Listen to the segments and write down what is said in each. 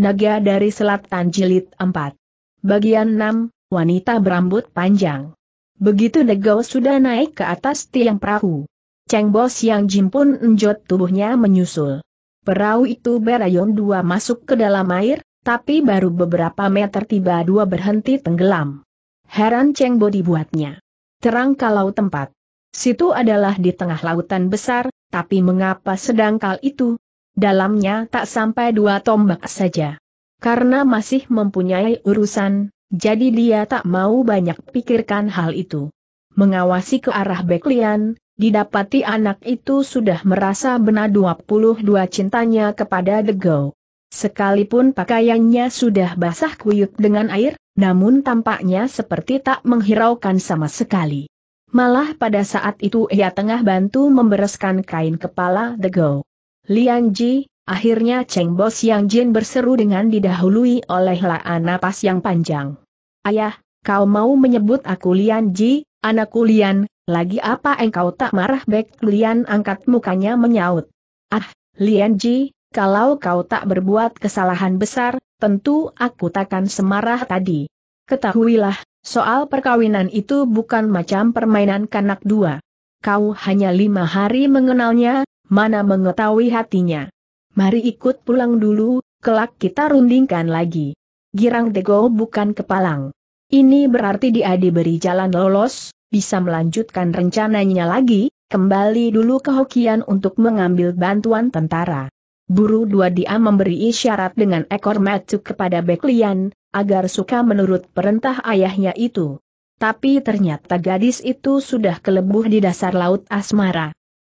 Naga dari Selatan Jilid 4. Bagian 6, Wanita Berambut Panjang. Begitu nego sudah naik ke atas tiang perahu. Cheng Bos yang Jim pun enjot tubuhnya menyusul. Perahu itu berayun dua masuk ke dalam air, tapi baru beberapa meter tiba dua berhenti tenggelam. Heran Cheng Bo dibuatnya. Terang kalau tempat. Situ adalah di tengah lautan besar, tapi mengapa sedangkal itu, dalamnya tak sampai dua tombak saja. Karena masih mempunyai urusan, jadi dia tak mau banyak pikirkan hal itu. Mengawasi ke arah Beklian, didapati anak itu sudah merasa benar 22 cintanya kepada Degau. Sekalipun pakaiannya sudah basah kuyuk dengan air, namun tampaknya seperti tak menghiraukan sama sekali. Malah pada saat itu ia tengah bantu membereskan kain kepala Degau. Lian Ji, akhirnya Cheng Bo Yang Jin berseru dengan didahului oleh laan napas yang panjang. Ayah, kau mau menyebut aku Lian Ji, anakku Lian, lagi apa engkau tak marah Bek Lian angkat mukanya menyaut. Ah, Lian Ji, kalau kau tak berbuat kesalahan besar, tentu aku takkan semarah tadi. Ketahuilah, soal perkawinan itu bukan macam permainan kanak dua. Kau hanya lima hari mengenalnya, mana mengetahui hatinya. Mari ikut pulang dulu, kelak kita rundingkan lagi. Girang Dego bukan kepalang. Ini berarti dia diberi jalan lolos, bisa melanjutkan rencananya lagi, kembali dulu ke Hokian untuk mengambil bantuan tentara. Buru dua dia memberi isyarat dengan ekor macu kepada Beklian, agar suka menurut perintah ayahnya itu. Tapi ternyata gadis itu sudah kelebuh di dasar laut asmara.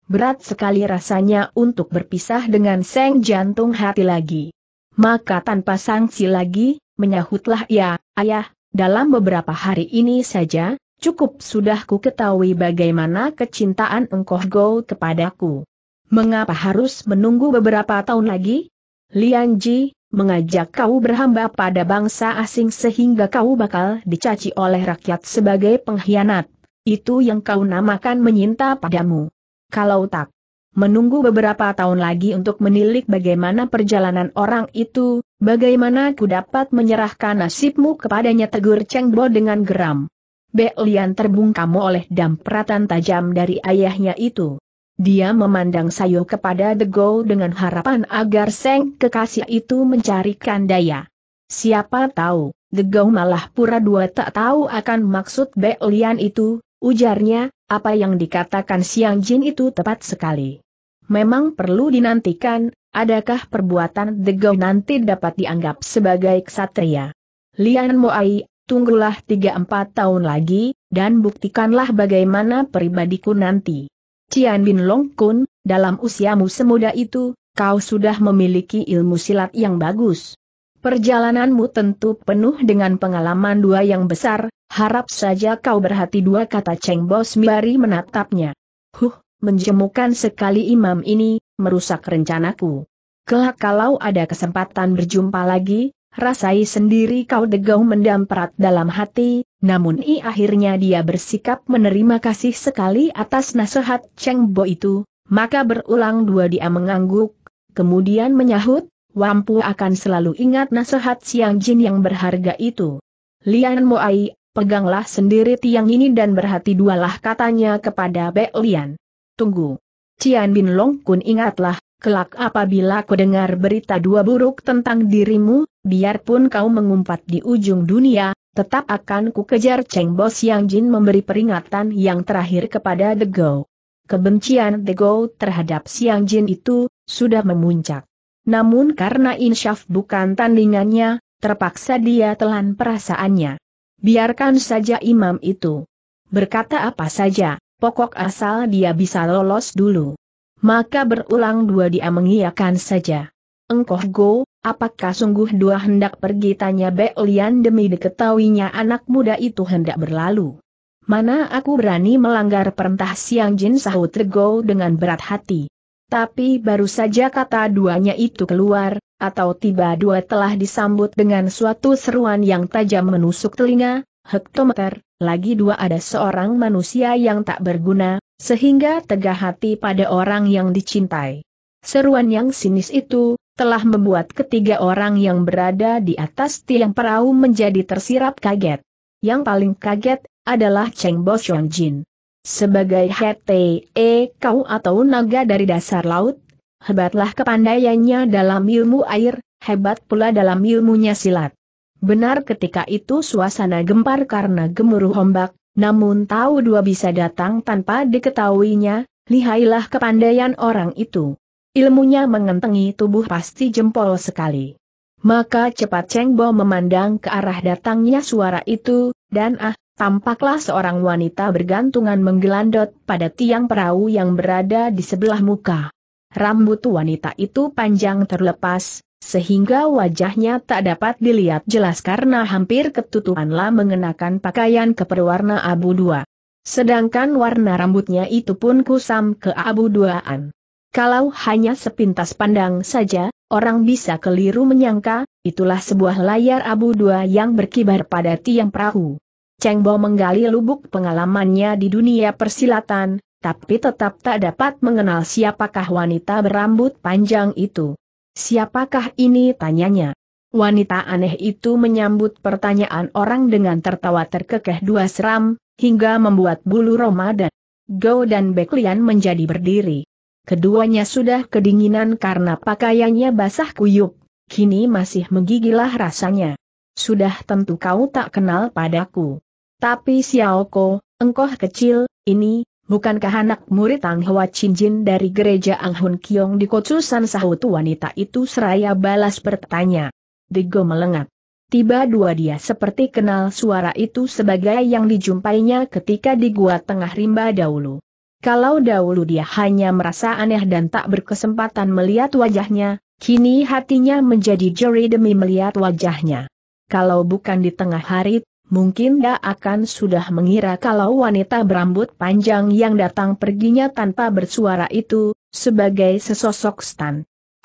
Berat sekali rasanya untuk berpisah dengan Seng Jantung Hati lagi. Maka tanpa sanksi lagi, menyahutlah ia, ayah, dalam beberapa hari ini saja, cukup sudah ku ketahui bagaimana kecintaan engkau go kepadaku. Mengapa harus menunggu beberapa tahun lagi? Lianji, mengajak kau berhamba pada bangsa asing sehingga kau bakal dicaci oleh rakyat sebagai pengkhianat. Itu yang kau namakan menyinta padamu kalau tak menunggu beberapa tahun lagi untuk menilik bagaimana perjalanan orang itu, bagaimana ku dapat menyerahkan nasibmu kepadanya tegur Cheng Bo dengan geram. Belian terbungkam oleh dampratan tajam dari ayahnya itu. Dia memandang Sayu kepada The Go dengan harapan agar Seng kekasih itu mencarikan daya. Siapa tahu, The Go malah pura dua tak tahu akan maksud Belian itu, ujarnya, apa yang dikatakan Siang Jin itu tepat sekali. Memang perlu dinantikan, adakah perbuatan Degau nanti dapat dianggap sebagai ksatria. Lian Moai, tunggulah 3-4 tahun lagi, dan buktikanlah bagaimana pribadiku nanti. Cian Bin Long Kun, dalam usiamu semuda itu, kau sudah memiliki ilmu silat yang bagus. Perjalananmu tentu penuh dengan pengalaman dua yang besar, Harap saja kau berhati dua kata Cheng Bos Miari menatapnya. Huh, menjemukan sekali imam ini, merusak rencanaku. Kelak kalau ada kesempatan berjumpa lagi, rasai sendiri kau degau mendamprat dalam hati, namun i akhirnya dia bersikap menerima kasih sekali atas nasihat Cheng Bo itu, maka berulang dua dia mengangguk, kemudian menyahut, Wampu akan selalu ingat nasihat Siang Jin yang berharga itu. Lian Moai peganglah sendiri tiang ini dan berhati dualah katanya kepada Bek Lian. Tunggu. Cian Bin Long Kun ingatlah, kelak apabila ku dengar berita dua buruk tentang dirimu, biarpun kau mengumpat di ujung dunia, tetap akan ku kejar Cheng Bo Siang Jin memberi peringatan yang terakhir kepada The Go. Kebencian The Go terhadap Siang Jin itu, sudah memuncak. Namun karena insyaf bukan tandingannya, terpaksa dia telan perasaannya. Biarkan saja imam itu berkata apa saja, pokok asal dia bisa lolos dulu. Maka berulang dua dia mengiyakan saja. Engkoh go, apakah sungguh dua hendak pergi tanya Beolian demi diketahuinya anak muda itu hendak berlalu. Mana aku berani melanggar perintah Siang Jin sahut Rego dengan berat hati. Tapi baru saja kata duanya itu keluar, atau tiba dua telah disambut dengan suatu seruan yang tajam menusuk telinga, hektometer, lagi dua ada seorang manusia yang tak berguna, sehingga tegah hati pada orang yang dicintai. Seruan yang sinis itu, telah membuat ketiga orang yang berada di atas tiang perahu menjadi tersirap kaget. Yang paling kaget adalah Cheng Bo Jin. Sebagai HTE kau atau naga dari dasar laut, hebatlah kepandaiannya dalam ilmu air, hebat pula dalam ilmunya silat. Benar ketika itu suasana gempar karena gemuruh ombak, namun tahu dua bisa datang tanpa diketahuinya, lihailah kepandaian orang itu. Ilmunya mengentengi tubuh pasti jempol sekali. Maka cepat cengbo memandang ke arah datangnya suara itu, dan ah, tampaklah seorang wanita bergantungan menggelandot pada tiang perahu yang berada di sebelah muka. Rambut wanita itu panjang terlepas, sehingga wajahnya tak dapat dilihat jelas karena hampir ketutupanlah mengenakan pakaian keperwarna abu dua. Sedangkan warna rambutnya itu pun kusam ke abu duaan. Kalau hanya sepintas pandang saja, orang bisa keliru menyangka, itulah sebuah layar abu dua yang berkibar pada tiang perahu. Cheng Bo menggali lubuk pengalamannya di dunia persilatan, tapi tetap tak dapat mengenal siapakah wanita berambut panjang itu. Siapakah ini tanyanya? Wanita aneh itu menyambut pertanyaan orang dengan tertawa terkekeh dua seram, hingga membuat bulu Roma dan Go dan Beklian menjadi berdiri. Keduanya sudah kedinginan karena pakaiannya basah kuyup, kini masih menggigilah rasanya. Sudah tentu kau tak kenal padaku. Tapi Xiaoko, engkau kecil, ini, bukankah anak murid Ang Hua Jin dari gereja Ang Hun Kiong di Kocusan sahut wanita itu seraya balas bertanya. Digo melengat. Tiba dua dia seperti kenal suara itu sebagai yang dijumpainya ketika di gua tengah rimba dahulu. Kalau dahulu dia hanya merasa aneh dan tak berkesempatan melihat wajahnya, kini hatinya menjadi jeri demi melihat wajahnya. Kalau bukan di tengah hari Mungkin dia akan sudah mengira kalau wanita berambut panjang yang datang perginya tanpa bersuara itu, sebagai sesosok stan.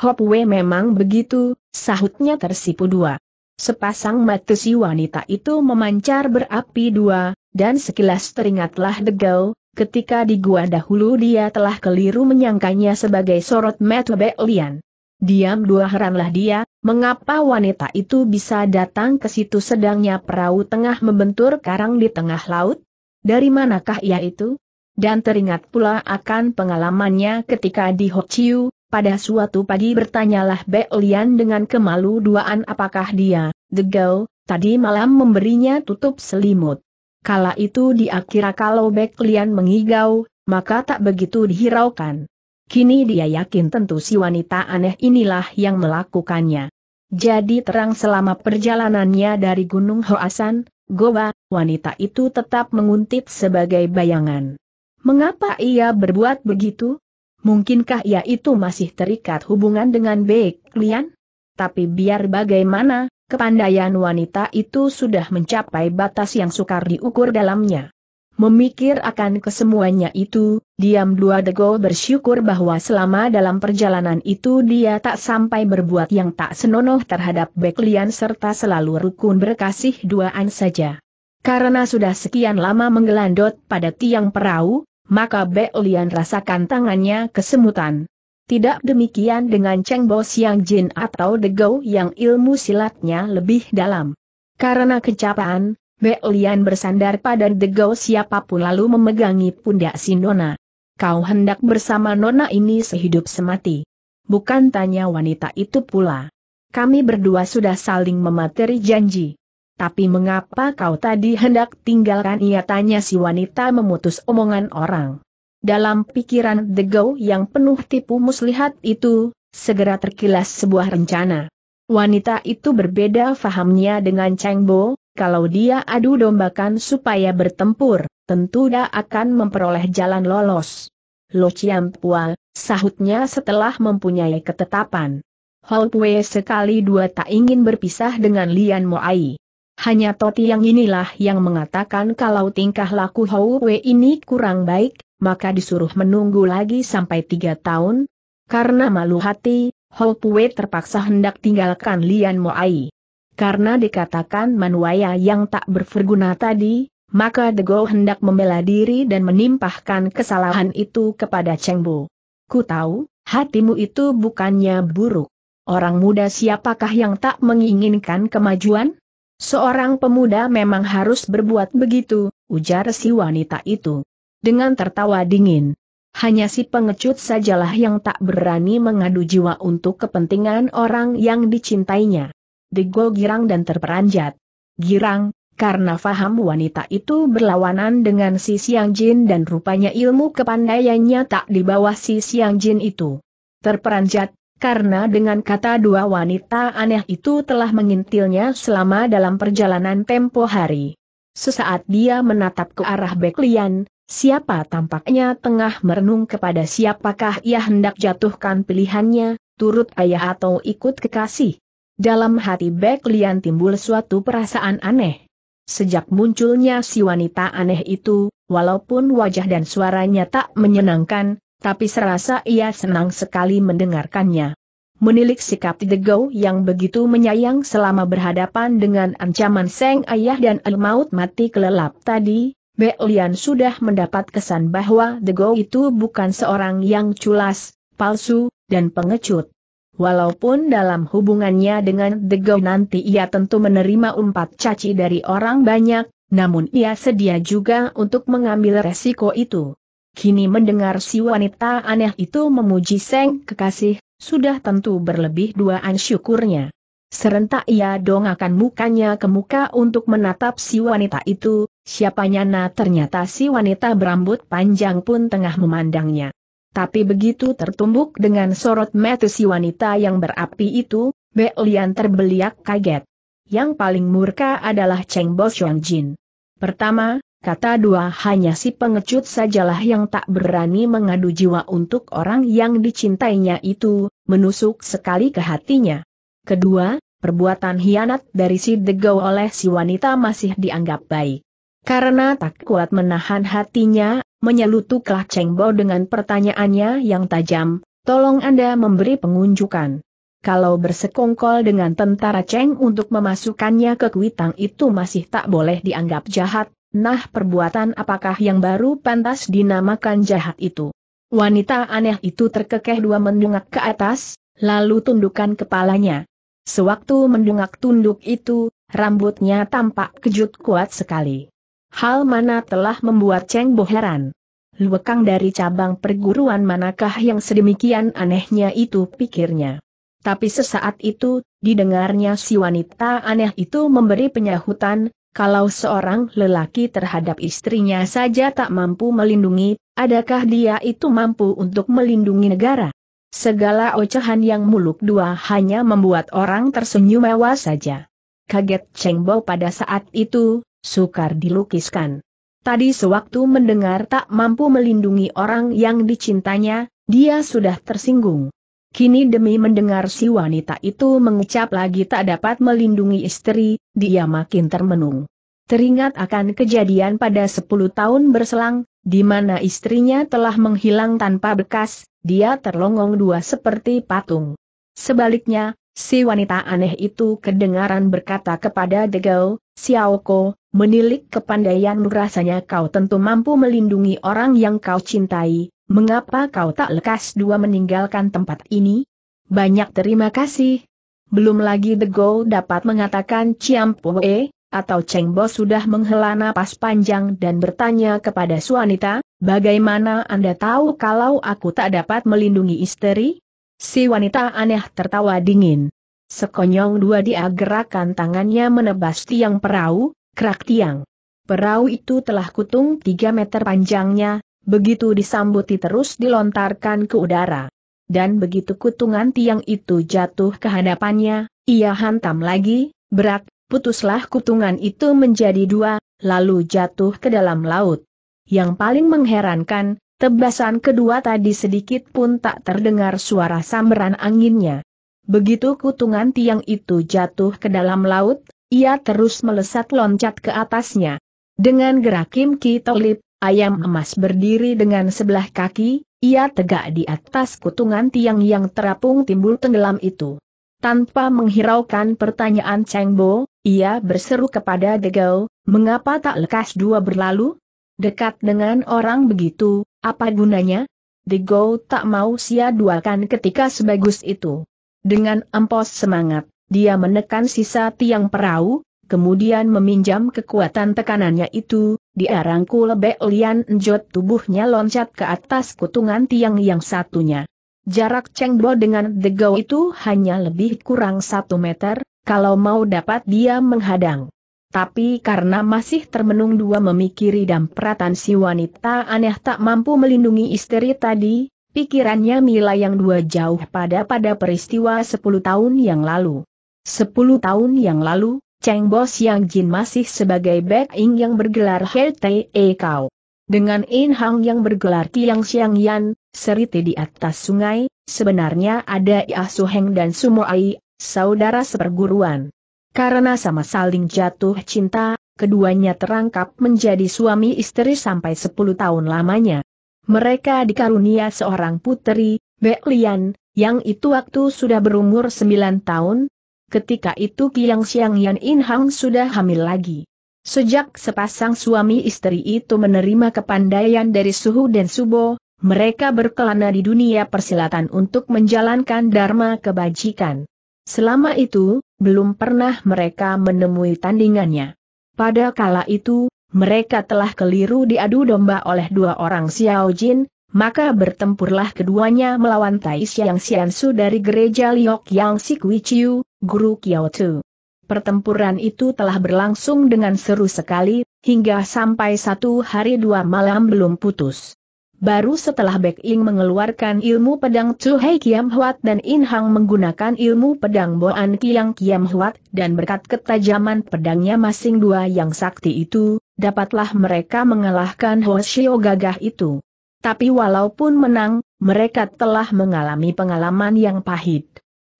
Hopwe memang begitu, sahutnya tersipu dua. Sepasang mata si wanita itu memancar berapi dua, dan sekilas teringatlah degau, ketika di gua dahulu dia telah keliru menyangkanya sebagai sorot mata Lian. Diam dua heranlah dia, mengapa wanita itu bisa datang ke situ sedangnya perahu tengah membentur karang di tengah laut? Dari manakah ia itu? Dan teringat pula akan pengalamannya ketika di Chiu pada suatu pagi bertanyalah Beolian dengan kemalu duaan apakah dia, the girl, tadi malam memberinya tutup selimut. Kala itu dia kira kalau Beolian mengigau, maka tak begitu dihiraukan. Kini dia yakin tentu si wanita aneh inilah yang melakukannya. Jadi terang selama perjalanannya dari Gunung Hoasan, Goa, wanita itu tetap menguntit sebagai bayangan. Mengapa ia berbuat begitu? Mungkinkah ia itu masih terikat hubungan dengan Baik Lian? Tapi biar bagaimana, kepandaian wanita itu sudah mencapai batas yang sukar diukur dalamnya. Memikir akan kesemuanya itu, diam dua dego bersyukur bahwa selama dalam perjalanan itu dia tak sampai berbuat yang tak senonoh terhadap Beklian serta selalu rukun berkasih duaan saja. Karena sudah sekian lama menggelandot pada tiang perahu, maka Beklian rasakan tangannya kesemutan. Tidak demikian dengan Cheng Bo Siang Jin atau degau yang ilmu silatnya lebih dalam. Karena kecapaan. Belian bersandar pada degau siapapun lalu memegangi pundak si Nona. Kau hendak bersama Nona ini sehidup semati. Bukan tanya wanita itu pula. Kami berdua sudah saling memateri janji. Tapi mengapa kau tadi hendak tinggalkan ia tanya si wanita memutus omongan orang. Dalam pikiran Degau yang penuh tipu muslihat itu, segera terkilas sebuah rencana. Wanita itu berbeda fahamnya dengan Cheng Bo, kalau dia adu dombakan supaya bertempur, tentu dia akan memperoleh jalan lolos. Lo Chiampua, sahutnya setelah mempunyai ketetapan. Holtwe sekali dua tak ingin berpisah dengan Lian Moai. Hanya Toti yang inilah yang mengatakan kalau tingkah laku Wei ini kurang baik, maka disuruh menunggu lagi sampai tiga tahun. Karena malu hati, Wei terpaksa hendak tinggalkan Lian Moai. Karena dikatakan manuaya yang tak berguna tadi, maka Dego hendak membela diri dan menimpahkan kesalahan itu kepada Cheng Bo. Ku tahu, hatimu itu bukannya buruk. Orang muda siapakah yang tak menginginkan kemajuan? Seorang pemuda memang harus berbuat begitu, ujar si wanita itu. Dengan tertawa dingin. Hanya si pengecut sajalah yang tak berani mengadu jiwa untuk kepentingan orang yang dicintainya degol girang dan terperanjat. Girang, karena faham wanita itu berlawanan dengan si Siang Jin dan rupanya ilmu kepandaiannya tak di bawah si Siang Jin itu. Terperanjat, karena dengan kata dua wanita aneh itu telah mengintilnya selama dalam perjalanan tempo hari. Sesaat dia menatap ke arah Beklian, siapa tampaknya tengah merenung kepada siapakah ia hendak jatuhkan pilihannya, turut ayah atau ikut kekasih. Dalam hati Bek Lian timbul suatu perasaan aneh. Sejak munculnya si wanita aneh itu, walaupun wajah dan suaranya tak menyenangkan, tapi serasa ia senang sekali mendengarkannya. Menilik sikap The Go yang begitu menyayang selama berhadapan dengan ancaman Seng Ayah dan El Maut mati kelelap tadi, Bek Lian sudah mendapat kesan bahwa The Go itu bukan seorang yang culas, palsu, dan pengecut. Walaupun dalam hubungannya dengan Degau nanti ia tentu menerima empat caci dari orang banyak, namun ia sedia juga untuk mengambil resiko itu. Kini mendengar si wanita aneh itu memuji Seng kekasih, sudah tentu berlebih duaan syukurnya. Serentak ia dongakan mukanya ke muka untuk menatap si wanita itu, Siapanya nyana ternyata si wanita berambut panjang pun tengah memandangnya. Tapi begitu tertumbuk dengan sorot mata si wanita yang berapi itu, Belian terbeliak kaget. Yang paling murka adalah Cheng Bo Xuan Jin. Pertama, kata dua hanya si pengecut sajalah yang tak berani mengadu jiwa untuk orang yang dicintainya itu, menusuk sekali ke hatinya. Kedua, perbuatan hianat dari si Degau oleh si wanita masih dianggap baik. Karena tak kuat menahan hatinya, menyelutuklah Cheng Bo dengan pertanyaannya yang tajam, tolong Anda memberi pengunjukan. Kalau bersekongkol dengan tentara Cheng untuk memasukkannya ke Kuitang itu masih tak boleh dianggap jahat, nah perbuatan apakah yang baru pantas dinamakan jahat itu? Wanita aneh itu terkekeh dua mendungak ke atas, lalu tundukkan kepalanya. Sewaktu mendungak tunduk itu, rambutnya tampak kejut kuat sekali. Hal mana telah membuat Cheng Bo heran. Luekang dari cabang perguruan manakah yang sedemikian anehnya itu pikirnya. Tapi sesaat itu, didengarnya si wanita aneh itu memberi penyahutan, kalau seorang lelaki terhadap istrinya saja tak mampu melindungi, adakah dia itu mampu untuk melindungi negara? Segala ocehan yang muluk dua hanya membuat orang tersenyum mewah saja. Kaget Cheng Bo pada saat itu, sukar dilukiskan. Tadi sewaktu mendengar tak mampu melindungi orang yang dicintanya, dia sudah tersinggung. Kini demi mendengar si wanita itu mengucap lagi tak dapat melindungi istri, dia makin termenung. Teringat akan kejadian pada 10 tahun berselang, di mana istrinya telah menghilang tanpa bekas, dia terlongong dua seperti patung. Sebaliknya, Si wanita aneh itu kedengaran berkata kepada Degao, Xiaoko, menilik kepandaian rasanya kau tentu mampu melindungi orang yang kau cintai, mengapa kau tak lekas dua meninggalkan tempat ini? Banyak terima kasih. Belum lagi Girl dapat mengatakan Ciampoe, atau Cheng Bo sudah menghela napas panjang dan bertanya kepada wanita, bagaimana Anda tahu kalau aku tak dapat melindungi istri? Si wanita aneh tertawa dingin. Sekonyong dua dia gerakan tangannya menebas tiang perahu, kerak tiang. Perahu itu telah kutung tiga meter panjangnya, begitu disambuti terus dilontarkan ke udara. Dan begitu kutungan tiang itu jatuh ke hadapannya, ia hantam lagi, berat, putuslah kutungan itu menjadi dua, lalu jatuh ke dalam laut. Yang paling mengherankan, Tebasan kedua tadi sedikit pun tak terdengar suara samberan anginnya. Begitu kutungan tiang itu jatuh ke dalam laut, ia terus melesat loncat ke atasnya. Dengan gerak Kim Ki Tolip, ayam emas berdiri dengan sebelah kaki, ia tegak di atas kutungan tiang yang terapung timbul tenggelam itu. Tanpa menghiraukan pertanyaan Cheng Bo, ia berseru kepada Degau, mengapa tak lekas dua berlalu? Dekat dengan orang begitu, apa gunanya? Digo tak mau sia-duakan ketika sebagus itu. Dengan empos semangat, dia menekan sisa tiang perahu, kemudian meminjam kekuatan tekanannya itu, dia rangkul Lian Njot tubuhnya loncat ke atas kutungan tiang yang satunya. Jarak Chengbo dengan Degau itu hanya lebih kurang satu meter, kalau mau dapat dia menghadang. Tapi karena masih termenung dua memikiri dan dampratan si wanita aneh tak mampu melindungi istri tadi, pikirannya Mila yang dua jauh pada pada peristiwa sepuluh tahun yang lalu. Sepuluh tahun yang lalu, Cheng bos yang Jin masih sebagai backing yang bergelar Hei e Kau. Dengan In Hang yang bergelar Kiang Xiang Yan, seriti di atas sungai, sebenarnya ada Ia Suheng dan Sumo Ai, saudara seperguruan. Karena sama saling jatuh cinta, keduanya terangkap menjadi suami istri sampai 10 tahun lamanya. Mereka dikarunia seorang putri, Beklian, yang itu waktu sudah berumur 9 tahun. Ketika itu Kiang Siang Yan In Hang sudah hamil lagi. Sejak sepasang suami istri itu menerima kepandaian dari Suhu dan Subo, mereka berkelana di dunia persilatan untuk menjalankan dharma kebajikan. Selama itu, belum pernah mereka menemui tandingannya. Pada kala itu, mereka telah keliru diadu domba oleh dua orang Xiao Jin, maka bertempurlah keduanya melawan Tai Xiang Xiansu dari gereja Liok Yang Sikwi Chiu, guru Kiao Tu. Pertempuran itu telah berlangsung dengan seru sekali, hingga sampai satu hari dua malam belum putus. Baru setelah Bek Ing mengeluarkan ilmu pedang Chu Hei Kiam Huat dan In Hang menggunakan ilmu pedang Boan Kiang Kiam Huat, dan berkat ketajaman pedangnya masing dua yang sakti itu, dapatlah mereka mengalahkan Shio gagah itu. Tapi walaupun menang, mereka telah mengalami pengalaman yang pahit.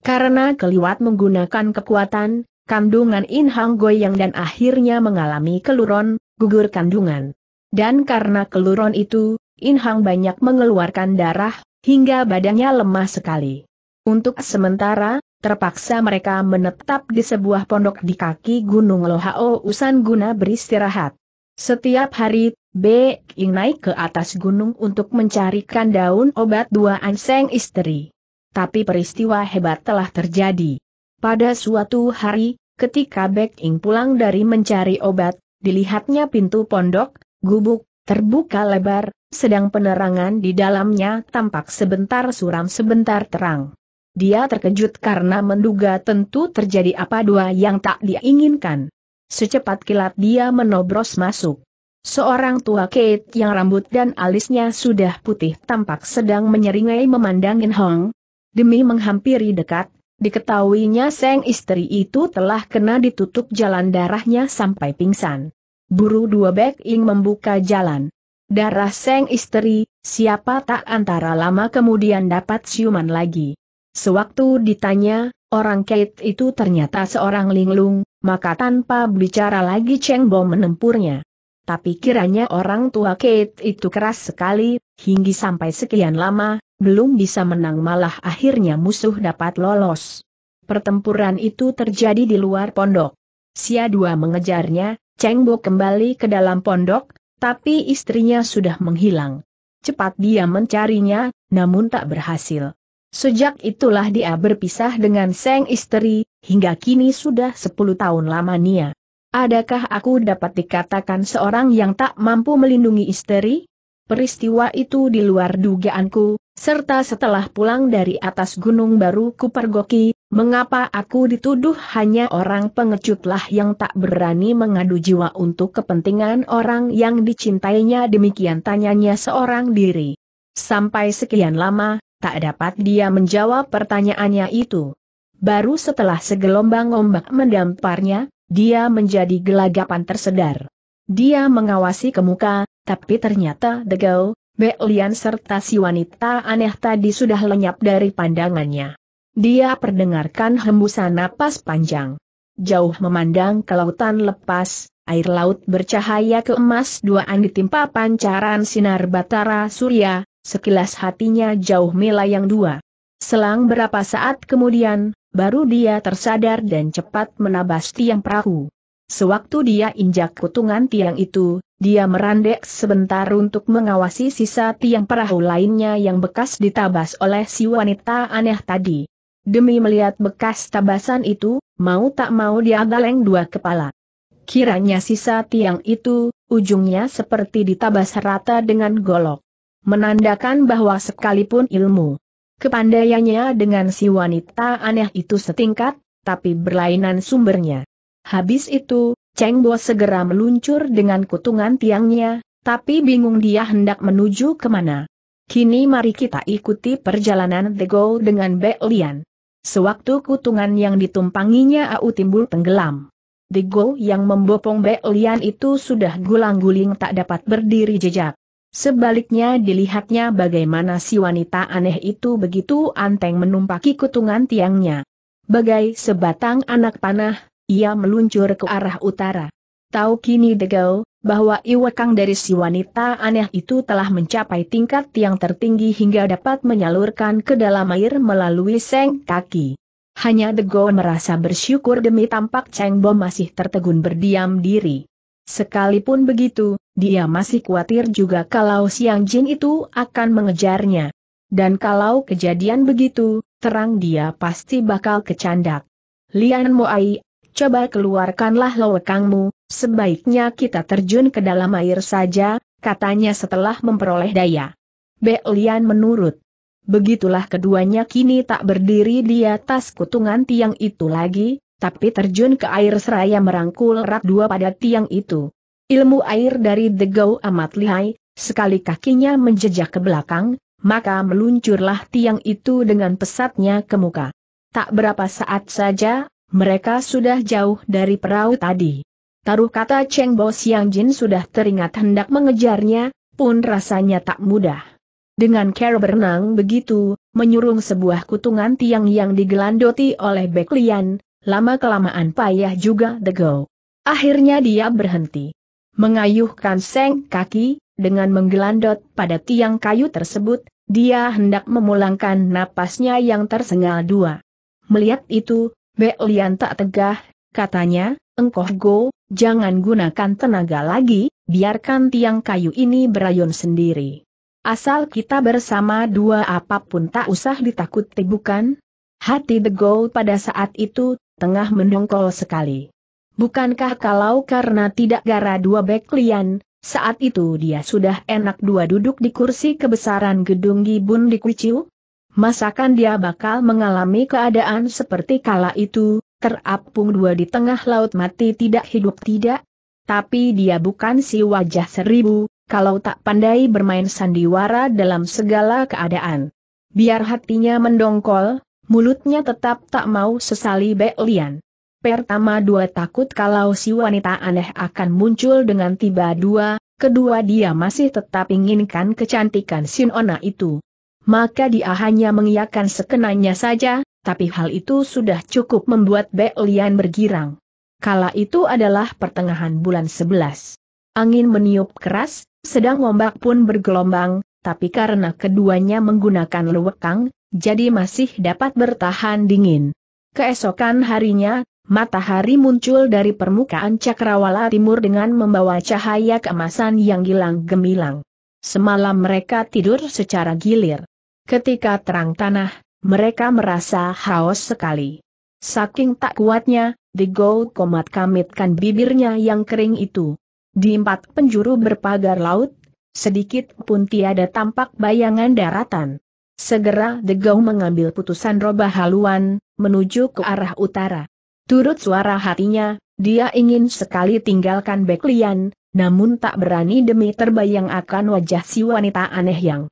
Karena keliwat menggunakan kekuatan, kandungan In Hang goyang dan akhirnya mengalami keluron, gugur kandungan. Dan karena keluron itu, In banyak mengeluarkan darah, hingga badannya lemah sekali. Untuk sementara, terpaksa mereka menetap di sebuah pondok di kaki Gunung Lohao Usan guna beristirahat. Setiap hari, B. Ing naik ke atas gunung untuk mencarikan daun obat dua anseng istri. Tapi peristiwa hebat telah terjadi. Pada suatu hari, ketika Bek Ing pulang dari mencari obat, dilihatnya pintu pondok, gubuk, terbuka lebar, sedang penerangan di dalamnya tampak sebentar suram sebentar terang. Dia terkejut karena menduga tentu terjadi apa dua yang tak diinginkan. Secepat kilat dia menobros masuk. Seorang tua Kate yang rambut dan alisnya sudah putih tampak sedang menyeringai memandang In Hong. Demi menghampiri dekat, diketahuinya seng istri itu telah kena ditutup jalan darahnya sampai pingsan. Buru dua Bek Ing membuka jalan. Darah Seng istri, siapa tak antara lama kemudian dapat siuman lagi. Sewaktu ditanya, orang Kate itu ternyata seorang linglung, maka tanpa bicara lagi Cheng Bo menempurnya. Tapi kiranya orang tua Kate itu keras sekali, hingga sampai sekian lama, belum bisa menang malah akhirnya musuh dapat lolos. Pertempuran itu terjadi di luar pondok. Sia dua mengejarnya, Cheng Bo kembali ke dalam pondok, tapi istrinya sudah menghilang. Cepat dia mencarinya, namun tak berhasil. Sejak itulah dia berpisah dengan sang istri, hingga kini sudah 10 tahun lamanya. Adakah aku dapat dikatakan seorang yang tak mampu melindungi istri? Peristiwa itu di luar dugaanku, serta setelah pulang dari atas gunung baru kupergoki, mengapa aku dituduh hanya orang pengecutlah yang tak berani mengadu jiwa untuk kepentingan orang yang dicintainya demikian tanyanya seorang diri. Sampai sekian lama, tak dapat dia menjawab pertanyaannya itu. Baru setelah segelombang ombak mendamparnya, dia menjadi gelagapan tersedar. Dia mengawasi kemuka. Tapi ternyata Degau, Belian serta si wanita aneh tadi sudah lenyap dari pandangannya. Dia perdengarkan hembusan napas panjang. Jauh memandang ke lautan lepas, air laut bercahaya keemas duaan ditimpa pancaran sinar batara surya, sekilas hatinya jauh melayang dua. Selang berapa saat kemudian, baru dia tersadar dan cepat menabas tiang perahu. Sewaktu dia injak kutungan tiang itu, dia merandek sebentar untuk mengawasi sisa tiang perahu lainnya yang bekas ditabas oleh si wanita aneh tadi. Demi melihat bekas tabasan itu, mau tak mau dia galeng dua kepala. Kiranya sisa tiang itu, ujungnya seperti ditabas rata dengan golok. Menandakan bahwa sekalipun ilmu kepandaiannya dengan si wanita aneh itu setingkat, tapi berlainan sumbernya. Habis itu, Cheng Bo segera meluncur dengan kutungan tiangnya, tapi bingung dia hendak menuju kemana. Kini mari kita ikuti perjalanan The Go dengan Be Lian. Sewaktu kutungan yang ditumpanginya Au timbul tenggelam. The Go yang membopong Be Lian itu sudah gulang-guling tak dapat berdiri jejak. Sebaliknya dilihatnya bagaimana si wanita aneh itu begitu anteng menumpaki kutungan tiangnya. Bagai sebatang anak panah, ia meluncur ke arah utara. Tahu kini Degau, bahwa iwakang dari si wanita aneh itu telah mencapai tingkat yang tertinggi hingga dapat menyalurkan ke dalam air melalui seng kaki. Hanya Degau merasa bersyukur demi tampak Cheng Bo masih tertegun berdiam diri. Sekalipun begitu, dia masih khawatir juga kalau Siang Jin itu akan mengejarnya. Dan kalau kejadian begitu, terang dia pasti bakal kecandak. Lian Moai coba keluarkanlah lowekangmu, sebaiknya kita terjun ke dalam air saja, katanya setelah memperoleh daya. Belian menurut. Begitulah keduanya kini tak berdiri di atas kutungan tiang itu lagi, tapi terjun ke air seraya merangkul rak dua pada tiang itu. Ilmu air dari Degau amat lihai, sekali kakinya menjejak ke belakang, maka meluncurlah tiang itu dengan pesatnya ke muka. Tak berapa saat saja, mereka sudah jauh dari perahu tadi. Taruh kata Cheng Bo Siang Jin sudah teringat hendak mengejarnya, pun rasanya tak mudah. Dengan cara berenang begitu, menyurung sebuah kutungan tiang yang digelandoti oleh Bek Lian, lama-kelamaan payah juga degau. Akhirnya dia berhenti. Mengayuhkan seng kaki, dengan menggelandot pada tiang kayu tersebut, dia hendak memulangkan napasnya yang tersengal dua. Melihat itu, Bek Lian tak tegah, katanya, engkoh go, jangan gunakan tenaga lagi, biarkan tiang kayu ini berayun sendiri. Asal kita bersama dua apapun tak usah ditakuti bukan? Hati the Go pada saat itu, tengah mendongkol sekali. Bukankah kalau karena tidak gara dua beklian, saat itu dia sudah enak dua duduk di kursi kebesaran gedung Gibun di Kuiciu? Masakan dia bakal mengalami keadaan seperti kala itu, terapung dua di tengah laut mati tidak hidup tidak? Tapi dia bukan si wajah seribu, kalau tak pandai bermain sandiwara dalam segala keadaan. Biar hatinya mendongkol, mulutnya tetap tak mau sesali Beklian. Pertama dua takut kalau si wanita aneh akan muncul dengan tiba dua, kedua dia masih tetap inginkan kecantikan Sinona itu maka dia hanya mengiyakan sekenanya saja, tapi hal itu sudah cukup membuat Be Lian bergirang. Kala itu adalah pertengahan bulan 11. Angin meniup keras, sedang ombak pun bergelombang, tapi karena keduanya menggunakan luwekang, jadi masih dapat bertahan dingin. Keesokan harinya, matahari muncul dari permukaan cakrawala timur dengan membawa cahaya keemasan yang gilang gemilang. Semalam mereka tidur secara gilir. Ketika terang tanah, mereka merasa haus sekali. Saking tak kuatnya, The Gold Komat kamitkan bibirnya yang kering itu. Di empat penjuru berpagar laut, sedikit pun tiada tampak bayangan daratan. Segera The Gold mengambil putusan roba haluan, menuju ke arah utara. Turut suara hatinya, dia ingin sekali tinggalkan Beklian, namun tak berani demi terbayang akan wajah si wanita aneh yang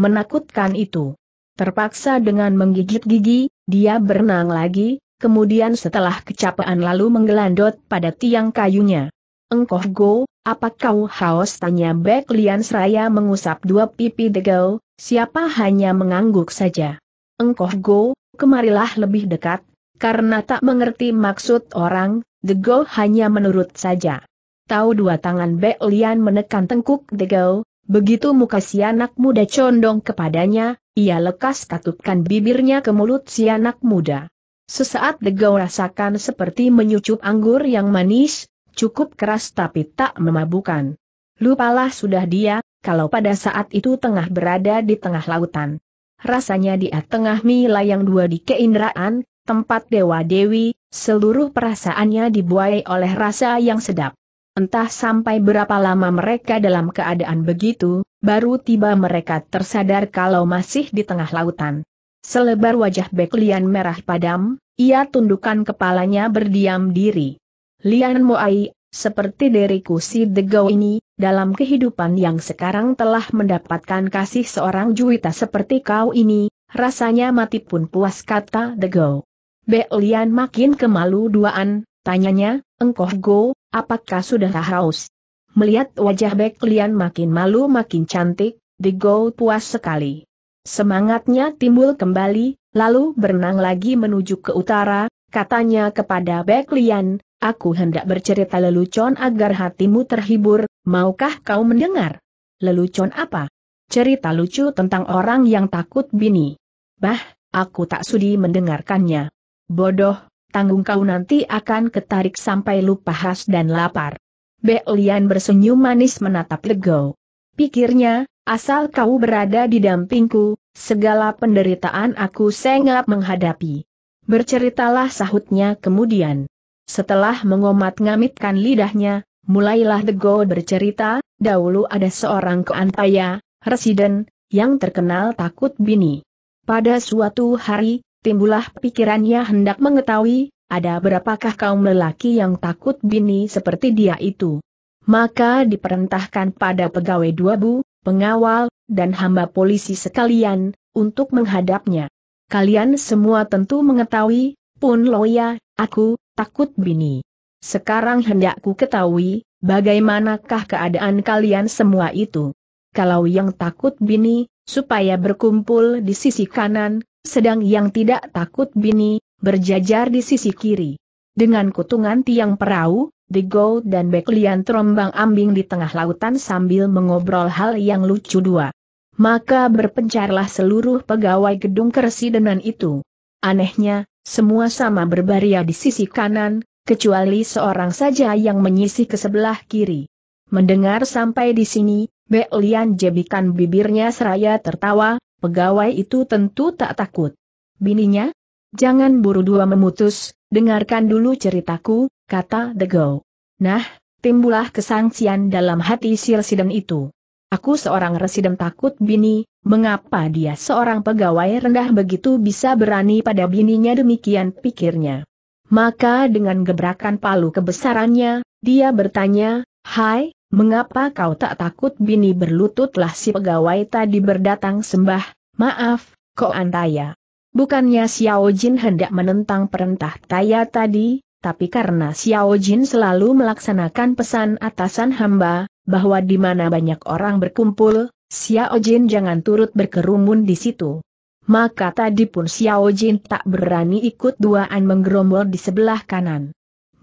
menakutkan itu. Terpaksa dengan menggigit gigi, dia berenang lagi, kemudian setelah kecapean lalu menggelandot pada tiang kayunya. Engkoh go, apa kau haus tanya Bek Lian Seraya mengusap dua pipi degau, siapa hanya mengangguk saja. Engkoh go, kemarilah lebih dekat, karena tak mengerti maksud orang, degau hanya menurut saja. Tahu dua tangan Bek Lian menekan tengkuk degau, Begitu muka si anak muda condong kepadanya, ia lekas katupkan bibirnya ke mulut si anak muda. Sesaat Degau rasakan seperti menyucup anggur yang manis, cukup keras tapi tak memabukan. Lupalah sudah dia, kalau pada saat itu tengah berada di tengah lautan. Rasanya dia tengah yang dua di keindraan, tempat Dewa Dewi, seluruh perasaannya dibuai oleh rasa yang sedap. Entah sampai berapa lama mereka dalam keadaan begitu, baru tiba mereka tersadar kalau masih di tengah lautan. Selebar wajah Beklian merah padam, ia tundukkan kepalanya berdiam diri. Lian Moai, seperti diriku si Degau ini, dalam kehidupan yang sekarang telah mendapatkan kasih seorang juwita seperti kau ini, rasanya mati pun puas kata Degau. Beklian makin kemalu duaan, Tanyanya, engkoh go, apakah sudah haus? Melihat wajah Lian makin malu makin cantik, The Go puas sekali. Semangatnya timbul kembali, lalu berenang lagi menuju ke utara, katanya kepada Lian, aku hendak bercerita lelucon agar hatimu terhibur, maukah kau mendengar? Lelucon apa? Cerita lucu tentang orang yang takut bini. Bah, aku tak sudi mendengarkannya. Bodoh, tanggung kau nanti akan ketarik sampai lupa khas dan lapar. Beolian bersenyum manis menatap Lego. Pikirnya, asal kau berada di dampingku, segala penderitaan aku sengap menghadapi. Berceritalah sahutnya kemudian. Setelah mengomat-ngamitkan lidahnya, mulailah Lego bercerita, dahulu ada seorang keantaya, residen, yang terkenal takut bini. Pada suatu hari, Timbullah pikirannya hendak mengetahui, ada berapakah kaum lelaki yang takut bini seperti dia itu. Maka diperintahkan pada pegawai dua bu, pengawal, dan hamba polisi sekalian, untuk menghadapnya. Kalian semua tentu mengetahui, pun loya, aku, takut bini. Sekarang hendakku ketahui, bagaimanakah keadaan kalian semua itu. Kalau yang takut bini, supaya berkumpul di sisi kanan, sedang yang tidak takut bini, berjajar di sisi kiri. Dengan kutungan tiang perahu, The gold dan Beklian terombang ambing di tengah lautan sambil mengobrol hal yang lucu dua. Maka berpencarlah seluruh pegawai gedung keresidenan itu. Anehnya, semua sama berbaria di sisi kanan, kecuali seorang saja yang menyisih ke sebelah kiri. Mendengar sampai di sini, Beklian jebikan bibirnya seraya tertawa, pegawai itu tentu tak takut. Bininya? Jangan buru dua memutus, dengarkan dulu ceritaku, kata The Go. Nah, timbulah kesangsian dalam hati residen itu. Aku seorang residen takut bini, mengapa dia seorang pegawai rendah begitu bisa berani pada bininya demikian pikirnya. Maka dengan gebrakan palu kebesarannya, dia bertanya, Hai, Mengapa kau tak takut bini berlututlah si pegawai tadi berdatang sembah, maaf, kok Antaya? Bukannya Xiao Jin hendak menentang perintah Taya tadi, tapi karena Xiao Jin selalu melaksanakan pesan atasan hamba, bahwa di mana banyak orang berkumpul, Xiao Jin jangan turut berkerumun di situ. Maka tadi pun Xiao Jin tak berani ikut duaan menggerombol di sebelah kanan.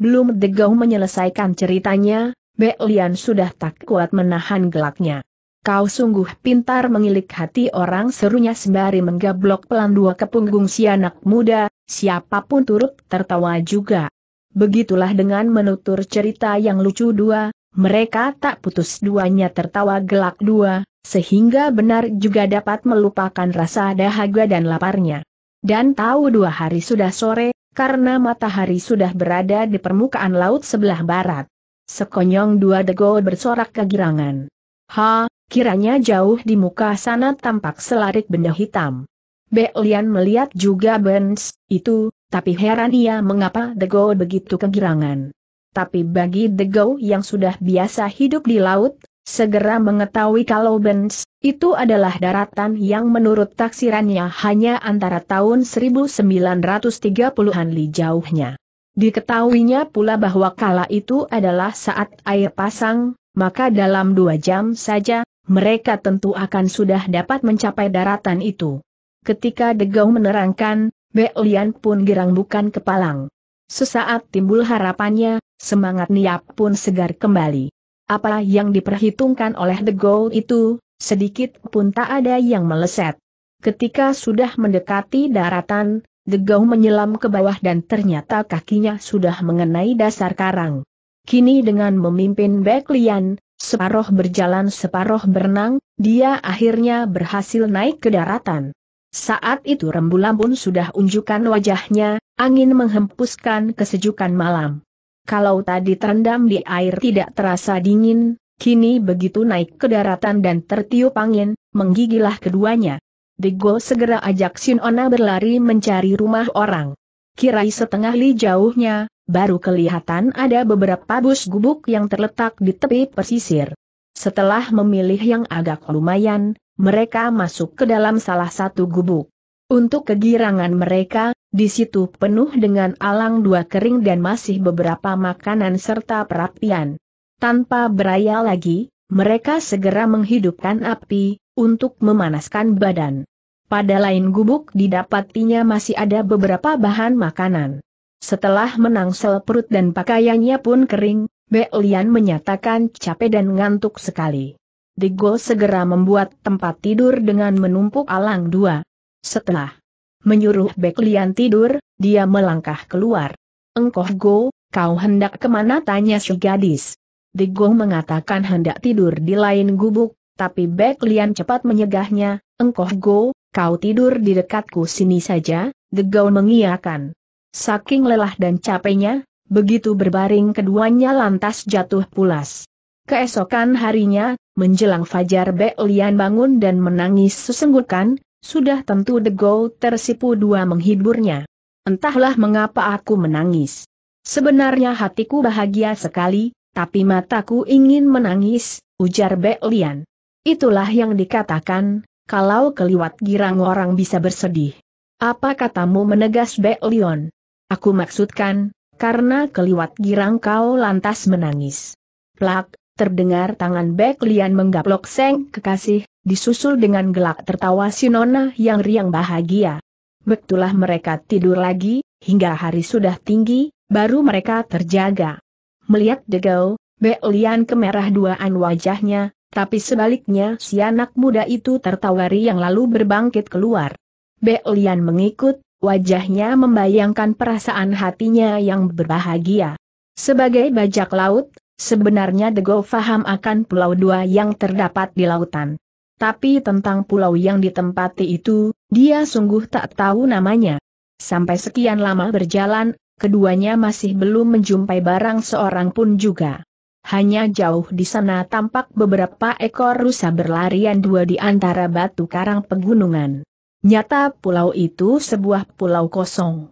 Belum Degau menyelesaikan ceritanya, Bek Lian sudah tak kuat menahan gelaknya. Kau sungguh pintar mengilik hati orang serunya sembari menggablok pelan dua ke punggung si anak muda, siapapun turut tertawa juga. Begitulah dengan menutur cerita yang lucu dua, mereka tak putus duanya tertawa gelak dua, sehingga benar juga dapat melupakan rasa dahaga dan laparnya. Dan tahu dua hari sudah sore, karena matahari sudah berada di permukaan laut sebelah barat. Sekonyong dua degol bersorak kegirangan. Ha, kiranya jauh di muka sana tampak selarik benda hitam. Belian melihat juga Benz, itu, tapi heran ia mengapa Dego begitu kegirangan. Tapi bagi Dego yang sudah biasa hidup di laut, segera mengetahui kalau Benz, itu adalah daratan yang menurut taksirannya hanya antara tahun 1930-an li jauhnya. Diketahuinya pula bahwa kala itu adalah saat air pasang, maka dalam dua jam saja, mereka tentu akan sudah dapat mencapai daratan itu. Ketika Degau menerangkan, Beolian pun girang bukan kepalang. Sesaat timbul harapannya, semangat Niap pun segar kembali. Apa yang diperhitungkan oleh Degau itu, sedikit pun tak ada yang meleset. Ketika sudah mendekati daratan, Degau menyelam ke bawah dan ternyata kakinya sudah mengenai dasar karang. Kini dengan memimpin Beklian, separoh berjalan separoh berenang, dia akhirnya berhasil naik ke daratan. Saat itu rembulan pun sudah unjukkan wajahnya, angin menghempuskan kesejukan malam. Kalau tadi terendam di air tidak terasa dingin, Kini begitu naik ke daratan dan tertiup angin, menggigilah keduanya. Digo segera ajak Sin Ona berlari mencari rumah orang. Kirai setengah li jauhnya, baru kelihatan ada beberapa bus gubuk yang terletak di tepi pesisir. Setelah memilih yang agak lumayan, mereka masuk ke dalam salah satu gubuk. Untuk kegirangan mereka, di situ penuh dengan alang dua kering dan masih beberapa makanan serta perapian. Tanpa beraya lagi, mereka segera menghidupkan api, untuk memanaskan badan. Pada lain gubuk didapatinya masih ada beberapa bahan makanan. Setelah menangsel perut dan pakaiannya pun kering, Belian menyatakan capek dan ngantuk sekali. Digo segera membuat tempat tidur dengan menumpuk alang dua. Setelah menyuruh Beklian tidur, dia melangkah keluar. Engkoh Go, kau hendak kemana tanya si gadis. Digong mengatakan hendak tidur di lain gubuk, tapi Bek Lian cepat menyegahnya, engkoh Go, kau tidur di dekatku sini saja, Degau mengiakan. Saking lelah dan capeknya, begitu berbaring keduanya lantas jatuh pulas. Keesokan harinya, menjelang fajar Bek Lian bangun dan menangis sesenggukan, sudah tentu Degau tersipu dua menghiburnya. Entahlah mengapa aku menangis. Sebenarnya hatiku bahagia sekali, tapi mataku ingin menangis, ujar Bek Lian. Itulah yang dikatakan, kalau keliwat girang orang bisa bersedih. Apa katamu menegas Bek Lian? Aku maksudkan, karena keliwat girang kau lantas menangis. Plak, terdengar tangan Bek Lian menggaplok seng kekasih, disusul dengan gelak tertawa si Nona yang riang bahagia. Betulah mereka tidur lagi, hingga hari sudah tinggi, baru mereka terjaga. Melihat Degau, Beolian kemerah duaan wajahnya, tapi sebaliknya si anak muda itu tertawa yang lalu berbangkit keluar. Beolian mengikut, wajahnya membayangkan perasaan hatinya yang berbahagia. Sebagai bajak laut, sebenarnya Degau faham akan pulau dua yang terdapat di lautan. Tapi tentang pulau yang ditempati itu, dia sungguh tak tahu namanya. Sampai sekian lama berjalan, keduanya masih belum menjumpai barang seorang pun juga. Hanya jauh di sana tampak beberapa ekor rusa berlarian dua di antara batu karang pegunungan. Nyata pulau itu sebuah pulau kosong.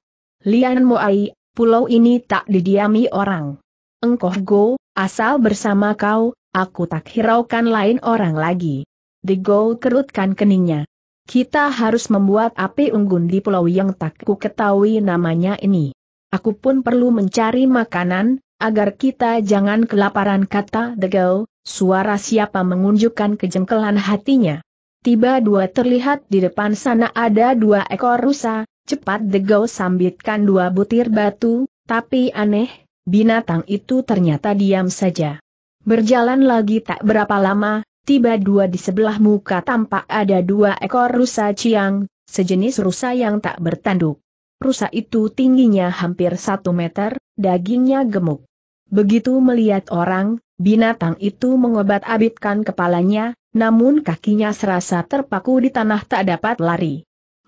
Lian Moai, pulau ini tak didiami orang. Engkoh Go, asal bersama kau, aku tak hiraukan lain orang lagi. The Go kerutkan keningnya. Kita harus membuat api unggun di pulau yang tak ku ketahui namanya ini. Aku pun perlu mencari makanan, agar kita jangan kelaparan kata Degau, suara siapa mengunjukkan kejengkelan hatinya. Tiba dua terlihat di depan sana ada dua ekor rusa, cepat Degau sambitkan dua butir batu, tapi aneh, binatang itu ternyata diam saja. Berjalan lagi tak berapa lama, tiba dua di sebelah muka tampak ada dua ekor rusa ciang, sejenis rusa yang tak bertanduk rusa itu tingginya hampir satu meter, dagingnya gemuk. Begitu melihat orang, binatang itu mengobat-abitkan kepalanya, namun kakinya serasa terpaku di tanah tak dapat lari.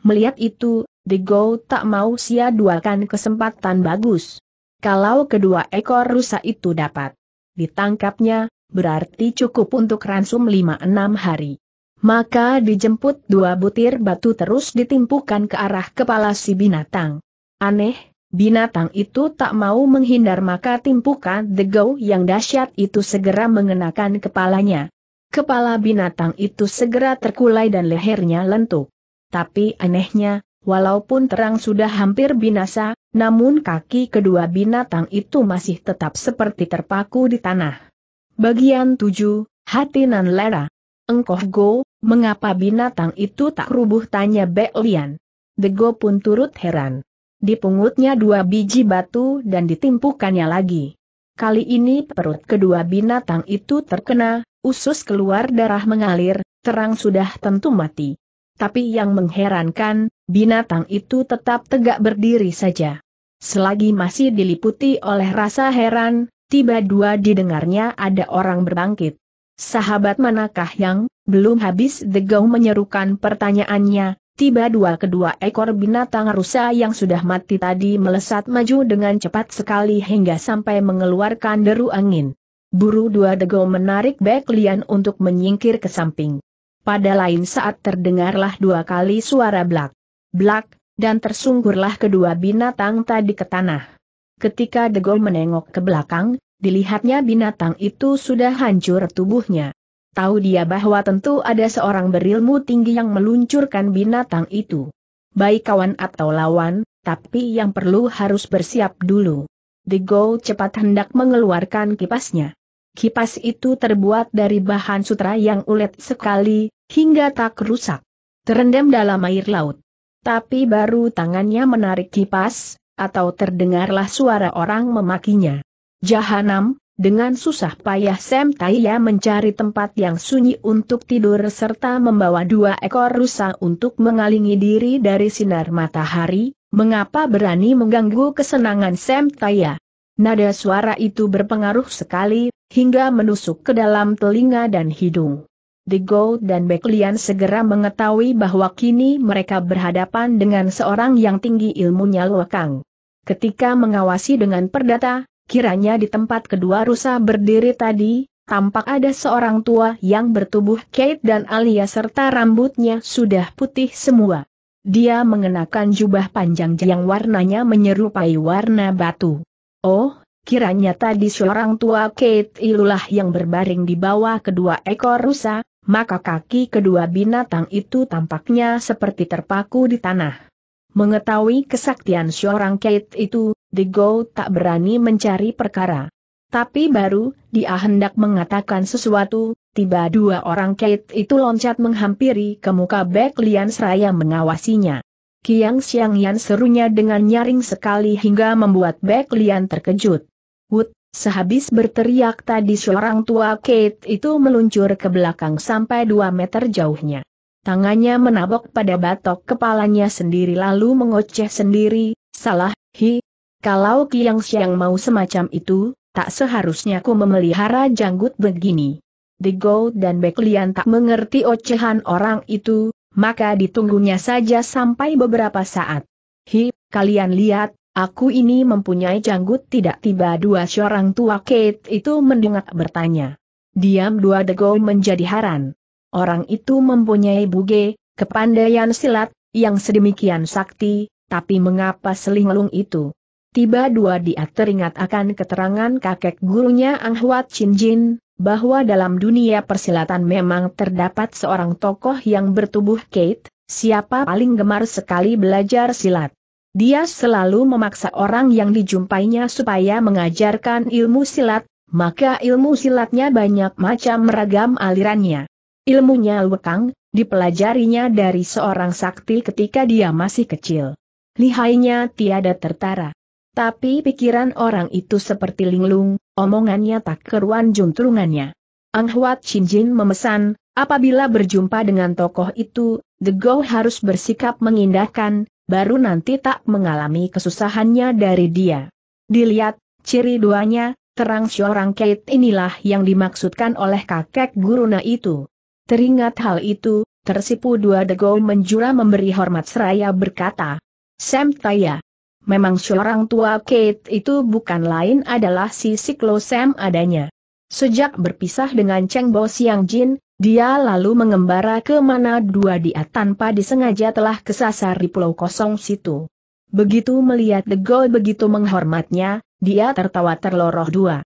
Melihat itu, The tak mau sia-duakan kesempatan bagus. Kalau kedua ekor rusa itu dapat ditangkapnya, berarti cukup untuk ransum 5 enam hari maka dijemput dua butir batu terus ditimpukan ke arah kepala si binatang. Aneh, binatang itu tak mau menghindar maka timpukan degau yang dahsyat itu segera mengenakan kepalanya. Kepala binatang itu segera terkulai dan lehernya lentuk. Tapi anehnya, walaupun terang sudah hampir binasa, namun kaki kedua binatang itu masih tetap seperti terpaku di tanah. Bagian 7, Hati Nan Lera Engkoh Go, mengapa binatang itu tak rubuh tanya Bek Lian. Dego pun turut heran. Dipungutnya dua biji batu dan ditimpukannya lagi. Kali ini perut kedua binatang itu terkena, usus keluar darah mengalir, terang sudah tentu mati. Tapi yang mengherankan, binatang itu tetap tegak berdiri saja. Selagi masih diliputi oleh rasa heran, tiba dua didengarnya ada orang berbangkit. Sahabat manakah yang, belum habis Degau menyerukan pertanyaannya, tiba dua kedua ekor binatang rusa yang sudah mati tadi melesat maju dengan cepat sekali hingga sampai mengeluarkan deru angin. Buru dua Degau menarik lian untuk menyingkir ke samping. Pada lain saat terdengarlah dua kali suara blak, blak, dan tersunggurlah kedua binatang tadi ke tanah. Ketika degau menengok ke belakang, dilihatnya binatang itu sudah hancur tubuhnya. Tahu dia bahwa tentu ada seorang berilmu tinggi yang meluncurkan binatang itu. Baik kawan atau lawan, tapi yang perlu harus bersiap dulu. The Go cepat hendak mengeluarkan kipasnya. Kipas itu terbuat dari bahan sutra yang ulet sekali, hingga tak rusak. Terendam dalam air laut. Tapi baru tangannya menarik kipas, atau terdengarlah suara orang memakinya. Jahanam, dengan susah payah Sam Taiya mencari tempat yang sunyi untuk tidur serta membawa dua ekor rusa untuk mengalingi diri dari sinar matahari, mengapa berani mengganggu kesenangan Sam Taiya? Nada suara itu berpengaruh sekali, hingga menusuk ke dalam telinga dan hidung. The Gold dan Beklian segera mengetahui bahwa kini mereka berhadapan dengan seorang yang tinggi ilmunya Luakang. Ketika mengawasi dengan perdata, Kiranya di tempat kedua rusa berdiri tadi, tampak ada seorang tua yang bertubuh Kate dan Alia serta rambutnya sudah putih semua. Dia mengenakan jubah panjang yang warnanya menyerupai warna batu. Oh, kiranya tadi seorang tua Kate ilulah yang berbaring di bawah kedua ekor rusa, maka kaki kedua binatang itu tampaknya seperti terpaku di tanah. Mengetahui kesaktian seorang Kate itu, The Go tak berani mencari perkara. Tapi baru, dia hendak mengatakan sesuatu, tiba dua orang Kate itu loncat menghampiri ke muka Bek Lian seraya mengawasinya. Kiang Siang Yan serunya dengan nyaring sekali hingga membuat Bek Lian terkejut. Wood, sehabis berteriak tadi seorang tua Kate itu meluncur ke belakang sampai dua meter jauhnya. Tangannya menabok pada batok kepalanya sendiri lalu mengoceh sendiri, salah, hi, kalau Kiang Siang mau semacam itu, tak seharusnya ku memelihara janggut begini. The Gold dan Beklian tak mengerti ocehan orang itu, maka ditunggunya saja sampai beberapa saat. Hi, kalian lihat, aku ini mempunyai janggut tidak tiba dua seorang tua Kate itu mendengar bertanya. Diam dua The Gold menjadi haran. Orang itu mempunyai buge, kepandaian silat, yang sedemikian sakti, tapi mengapa selinglung itu? Tiba dua dia teringat akan keterangan kakek gurunya Ang Huat Chin Jin, bahwa dalam dunia persilatan memang terdapat seorang tokoh yang bertubuh Kate, siapa paling gemar sekali belajar silat. Dia selalu memaksa orang yang dijumpainya supaya mengajarkan ilmu silat, maka ilmu silatnya banyak macam meragam alirannya. Ilmunya lekang, dipelajarinya dari seorang sakti ketika dia masih kecil. Lihainya tiada tertara. Tapi pikiran orang itu seperti linglung, omongannya tak keruan juntrungannya. Ang Huat Chin Jin memesan, apabila berjumpa dengan tokoh itu, The Go harus bersikap mengindahkan, baru nanti tak mengalami kesusahannya dari dia. Dilihat, ciri duanya, terang seorang Kate inilah yang dimaksudkan oleh kakek guruna itu. Teringat hal itu, tersipu dua the Go menjura memberi hormat seraya berkata, Sam Taya, memang seorang tua Kate itu bukan lain adalah si Siklo Sam adanya. Sejak berpisah dengan Cheng Bo Siang Jin, dia lalu mengembara ke mana dua dia tanpa disengaja telah kesasar di pulau kosong situ. Begitu melihat The Gold begitu menghormatnya, dia tertawa terloroh dua.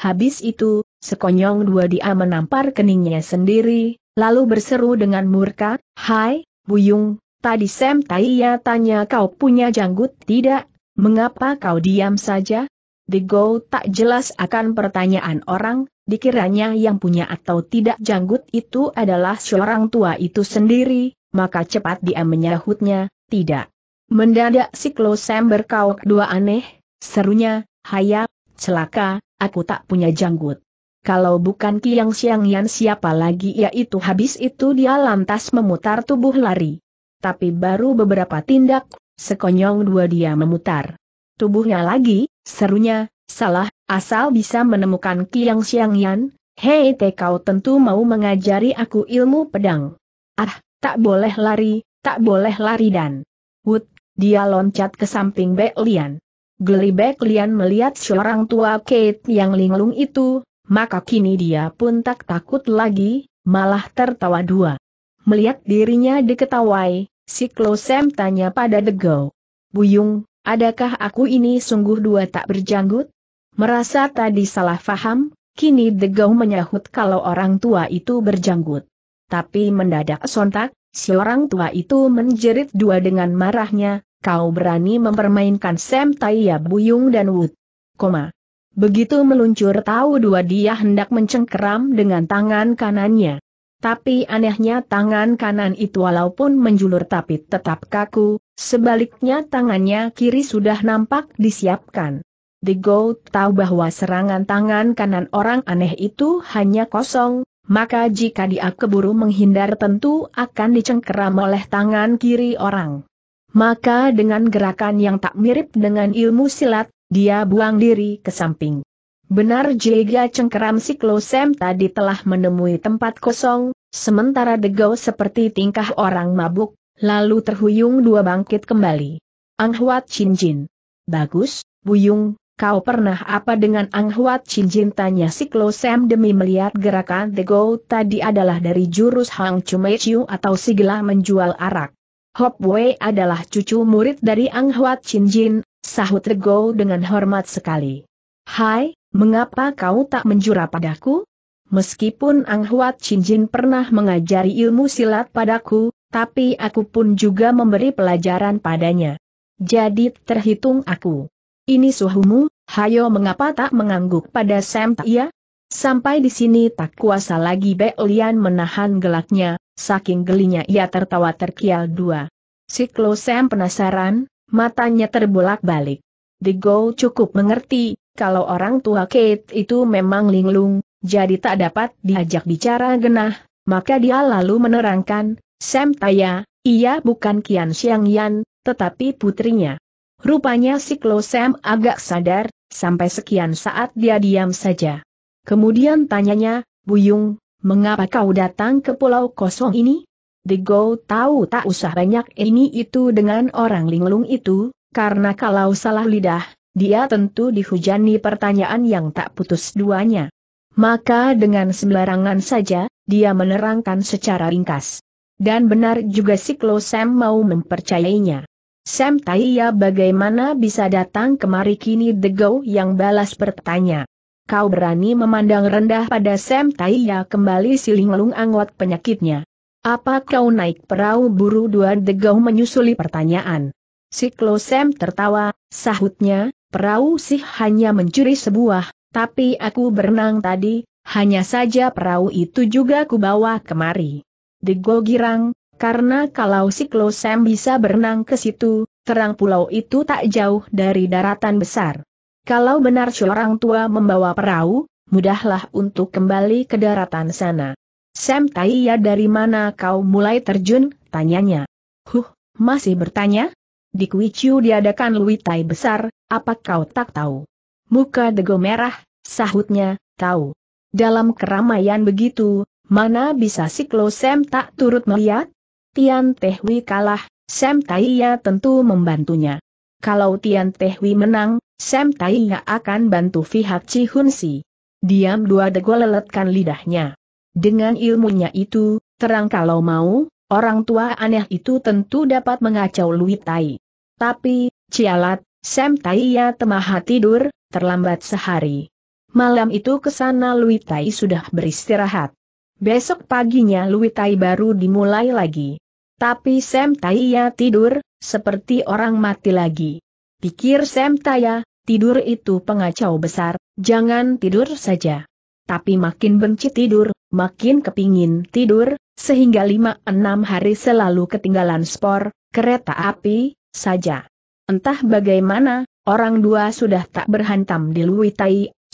Habis itu, sekonyong dua dia menampar keningnya sendiri, lalu berseru dengan murka, Hai, Buyung, tadi Sam Taiya tanya kau punya janggut tidak? Mengapa kau diam saja? Dego tak jelas akan pertanyaan orang, dikiranya yang punya atau tidak janggut itu adalah seorang tua itu sendiri, maka cepat dia menyahutnya, tidak. Mendadak si Klosem berkauk dua aneh, serunya, hayap, celaka, aku tak punya janggut. Kalau bukan Kiang Siang Yan siapa lagi Yaitu habis itu dia lantas memutar tubuh lari. Tapi baru beberapa tindak, Sekonyong dua dia memutar tubuhnya lagi, serunya, salah, asal bisa menemukan Kiang Yan, hei te kau tentu mau mengajari aku ilmu pedang. Ah, tak boleh lari, tak boleh lari dan. Wut, dia loncat ke samping Bek Lian. Geli Bek Lian melihat seorang tua Kate yang linglung itu, maka kini dia pun tak takut lagi, malah tertawa dua. Melihat dirinya diketawai, Si Klosem tanya pada Degau. Buyung, adakah aku ini sungguh dua tak berjanggut? Merasa tadi salah faham, kini Degau menyahut kalau orang tua itu berjanggut. Tapi mendadak sontak, si orang tua itu menjerit dua dengan marahnya, kau berani mempermainkan Sem Taiya Buyung dan Wood? Koma. Begitu meluncur tahu dua dia hendak mencengkeram dengan tangan kanannya. Tapi anehnya tangan kanan itu walaupun menjulur tapi tetap kaku, sebaliknya tangannya kiri sudah nampak disiapkan. The Goat tahu bahwa serangan tangan kanan orang aneh itu hanya kosong, maka jika dia keburu menghindar tentu akan dicengkeram oleh tangan kiri orang. Maka dengan gerakan yang tak mirip dengan ilmu silat, dia buang diri ke samping. Benar Jiga Cengkeram Siklosem tadi telah menemui tempat kosong, sementara Degau seperti tingkah orang mabuk, lalu terhuyung dua bangkit kembali. Ang Anghuat Cinjin. Bagus, Buyung, kau pernah apa dengan Ang Anghuat Cinjin tanya Siklosem demi melihat gerakan Degau tadi adalah dari jurus Hang Chumechiu atau Sigla menjual arak. Hop Wei adalah cucu murid dari Ang Anghuat Cinjin, sahut Degau dengan hormat sekali. Hai, Mengapa kau tak menjura padaku? Meskipun Ang Huat Chin Jin pernah mengajari ilmu silat padaku, tapi aku pun juga memberi pelajaran padanya. Jadi terhitung aku. Ini suhumu, hayo mengapa tak mengangguk pada Sam Tia? Ya? Sampai di sini tak kuasa lagi Beolian menahan gelaknya, saking gelinya ia tertawa terkial dua. Siklo Sam penasaran, matanya terbolak-balik. Digo cukup mengerti, kalau orang tua Kate itu memang linglung, jadi tak dapat diajak bicara genah, maka dia lalu menerangkan, Sam Taya, ia bukan Kian Xiang Yan, tetapi putrinya. Rupanya si Sam agak sadar, sampai sekian saat dia diam saja. Kemudian tanyanya, Buyung, mengapa kau datang ke pulau kosong ini? The Go tahu tak usah banyak ini itu dengan orang linglung itu, karena kalau salah lidah, dia tentu dihujani pertanyaan yang tak putus duanya. Maka dengan sembarangan saja, dia menerangkan secara ringkas. Dan benar juga siklo Klo Sam mau mempercayainya. Sam Taiya bagaimana bisa datang kemari kini Dego yang balas bertanya. Kau berani memandang rendah pada Sam Taiya kembali silinglung angwat penyakitnya. Apa kau naik perahu buru dua Dego menyusuli pertanyaan. Siklo Sam tertawa, sahutnya, Perahu sih hanya mencuri sebuah, tapi aku berenang tadi, hanya saja perahu itu juga kubawa kemari. Digo girang, karena kalau si Klosem bisa berenang ke situ, terang pulau itu tak jauh dari daratan besar. Kalau benar seorang tua membawa perahu, mudahlah untuk kembali ke daratan sana. Sam Taiya dari mana kau mulai terjun, tanyanya. Huh, masih bertanya? Di Kuiciu diadakan luitai besar, apa kau tak tahu? Muka Dego merah, sahutnya, tahu. Dalam keramaian begitu, mana bisa Siklo Sam tak turut melihat? Tian Tehwi kalah, Sam Taiya tentu membantunya. Kalau Tian Tehwi menang, Sam Taiya akan bantu pihak Cihun si. Diam dua Dego leletkan lidahnya. Dengan ilmunya itu, terang kalau mau, orang tua aneh itu tentu dapat mengacau Lui Tai. Tapi, cialat, Sam Taiya Temaha tidur, terlambat sehari. Malam itu kesana Lui Tai sudah beristirahat. Besok paginya Lui Tai baru dimulai lagi. Tapi Sam Taiya tidur, seperti orang mati lagi. Pikir Sam Taiya, tidur itu pengacau besar, jangan tidur saja. Tapi makin benci tidur, makin kepingin tidur, sehingga lima enam hari selalu ketinggalan spor, kereta api, saja. Entah bagaimana, orang dua sudah tak berhantam di Lui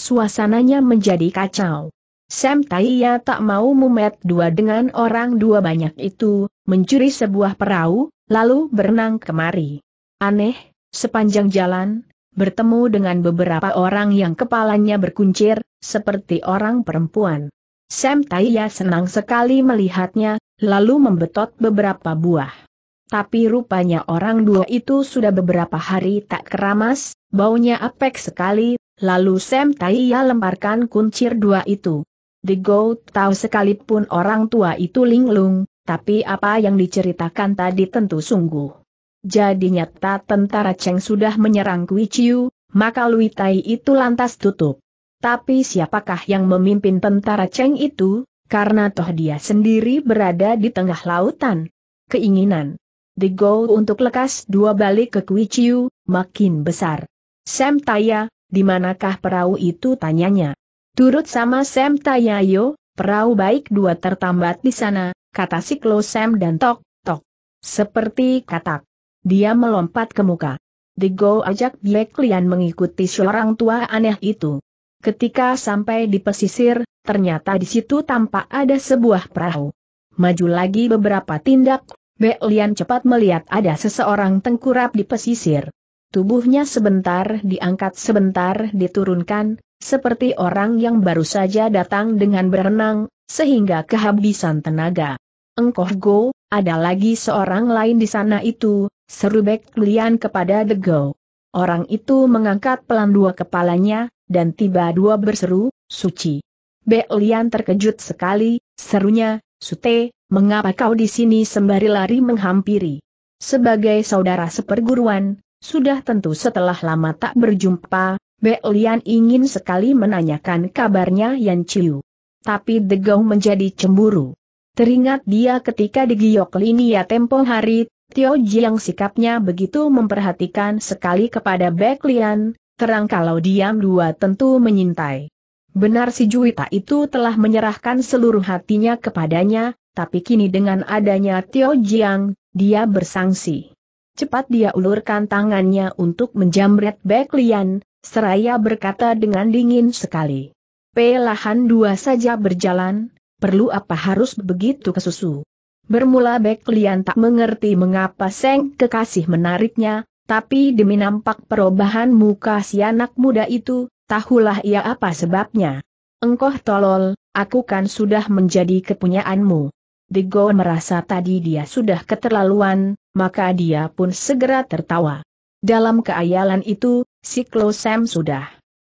suasananya menjadi kacau. Sam Taiya tak mau mumet dua dengan orang dua banyak itu, mencuri sebuah perahu, lalu berenang kemari. Aneh, sepanjang jalan, bertemu dengan beberapa orang yang kepalanya berkuncir, seperti orang perempuan. Sam Taiya senang sekali melihatnya, lalu membetot beberapa buah. Tapi rupanya orang dua itu sudah beberapa hari tak keramas, baunya apek sekali, lalu Sam Taiya lemparkan kuncir dua itu. The Goat tahu sekalipun orang tua itu linglung, tapi apa yang diceritakan tadi tentu sungguh. Jadi nyata tentara Cheng sudah menyerang Kui Chiu, maka Lui Tai itu lantas tutup. Tapi siapakah yang memimpin tentara Cheng itu, karena toh dia sendiri berada di tengah lautan? Keinginan the goal untuk lekas dua balik ke Kuiciu, makin besar. Sam Taya, di manakah perahu itu tanyanya. Turut sama Sam Taya Tayayo, perahu baik dua tertambat di sana, kata Siklo Sam dan Tok, Tok. Seperti katak. Dia melompat ke muka. The Go ajak Black Lian mengikuti seorang tua aneh itu. Ketika sampai di pesisir, ternyata di situ tampak ada sebuah perahu. Maju lagi beberapa tindak, Bek Lian cepat melihat ada seseorang tengkurap di pesisir. Tubuhnya sebentar diangkat sebentar diturunkan, seperti orang yang baru saja datang dengan berenang, sehingga kehabisan tenaga. Engkoh Go, ada lagi seorang lain di sana itu, seru Bek Lian kepada The Go. Orang itu mengangkat pelan dua kepalanya, dan tiba dua berseru, suci. Bek Lian terkejut sekali, serunya, Sute, mengapa kau di sini sembari lari menghampiri? Sebagai saudara seperguruan, sudah tentu setelah lama tak berjumpa, Beolian ingin sekali menanyakan kabarnya Yan Chiu. Tapi Degau menjadi cemburu. Teringat dia ketika di Giok Linia tempo hari, Tio yang sikapnya begitu memperhatikan sekali kepada Beolian. terang kalau diam dua tentu menyintai. Benar si Juwita itu telah menyerahkan seluruh hatinya kepadanya, tapi kini dengan adanya Tio Jiang, dia bersangsi. Cepat dia ulurkan tangannya untuk menjamret Bek Lian, seraya berkata dengan dingin sekali. Pelahan dua saja berjalan, perlu apa harus begitu kesusu. Bermula Bek Lian tak mengerti mengapa Seng kekasih menariknya, tapi demi nampak perubahan muka si anak muda itu, tahulah ia apa sebabnya. Engkoh tolol, aku kan sudah menjadi kepunyaanmu. Digo merasa tadi dia sudah keterlaluan, maka dia pun segera tertawa. Dalam keayalan itu, si Sam sudah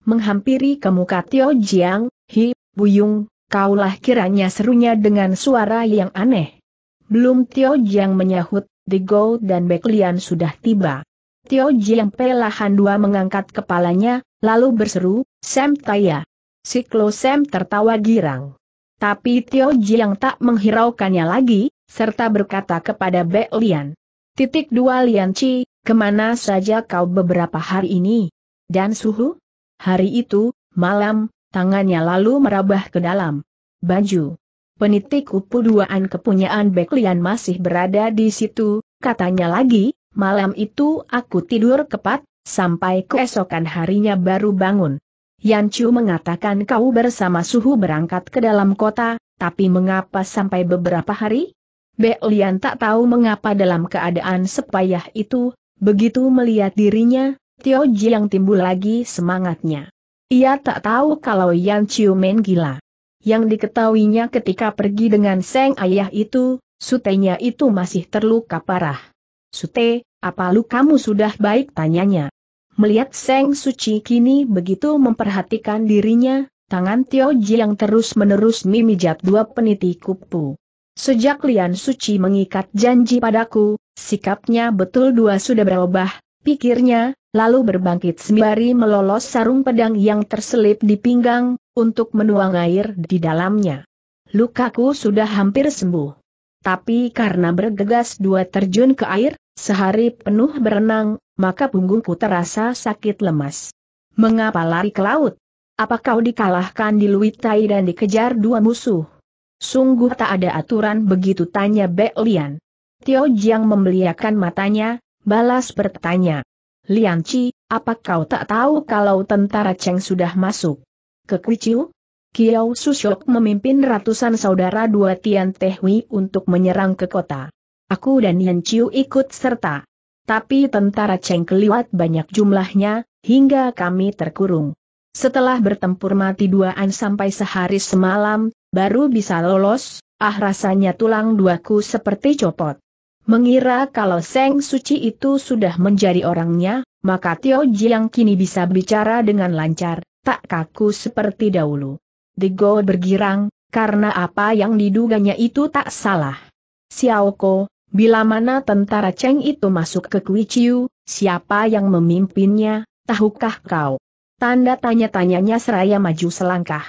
menghampiri ke muka Tio Jiang, Hi, Buyung, kaulah kiranya serunya dengan suara yang aneh. Belum Tio Jiang menyahut, Digo dan Beklian sudah tiba. Tio Jiang pelahan dua mengangkat kepalanya, lalu berseru, Sam Taya. Siklo Sam tertawa girang. Tapi Tio Jiang tak menghiraukannya lagi, serta berkata kepada Be Lian. Titik dua Lian Chi, kemana saja kau beberapa hari ini? Dan suhu? Hari itu, malam, tangannya lalu merabah ke dalam. Baju. Penitik kupu duaan kepunyaan Lian masih berada di situ, katanya lagi, malam itu aku tidur kepat, sampai keesokan harinya baru bangun. Yan Chu mengatakan kau bersama suhu berangkat ke dalam kota, tapi mengapa sampai beberapa hari? Be Lian tak tahu mengapa dalam keadaan sepayah itu, begitu melihat dirinya, Tio Ji yang timbul lagi semangatnya. Ia tak tahu kalau Yan Chiu main gila. Yang diketahuinya ketika pergi dengan Seng Ayah itu, sutenya itu masih terluka parah. Sute, apa lu kamu sudah baik tanyanya? Melihat Seng Suci kini begitu memperhatikan dirinya, tangan Tio Ji yang terus-menerus memijat dua peniti kupu. Sejak Lian Suci mengikat janji padaku, sikapnya betul dua sudah berubah, pikirnya, lalu berbangkit sembari melolos sarung pedang yang terselip di pinggang, untuk menuang air di dalamnya. Lukaku sudah hampir sembuh. Tapi karena bergegas dua terjun ke air, sehari penuh berenang, maka punggungku terasa sakit lemas. Mengapa lari ke laut? Apa kau dikalahkan di Luitai dan dikejar dua musuh? Sungguh tak ada aturan begitu tanya Bek Lian. Tio Jiang membeliakan matanya, balas bertanya. Lian Chi, apa kau tak tahu kalau tentara Cheng sudah masuk? Ke Kuiciu? Kiao Susyok memimpin ratusan saudara dua Tian Tehui untuk menyerang ke kota. Aku dan Yan Chiu ikut serta tapi tentara Cheng Keliwat banyak jumlahnya, hingga kami terkurung. Setelah bertempur mati duaan sampai sehari semalam, baru bisa lolos, ah rasanya tulang duaku seperti copot. Mengira kalau Seng Suci itu sudah menjadi orangnya, maka Tio Jiang kini bisa bicara dengan lancar, tak kaku seperti dahulu. Go bergirang, karena apa yang diduganya itu tak salah. Xiao Ko, Bila mana tentara Cheng itu masuk ke Kui Chiu, siapa yang memimpinnya, tahukah kau? Tanda tanya-tanyanya seraya maju selangkah.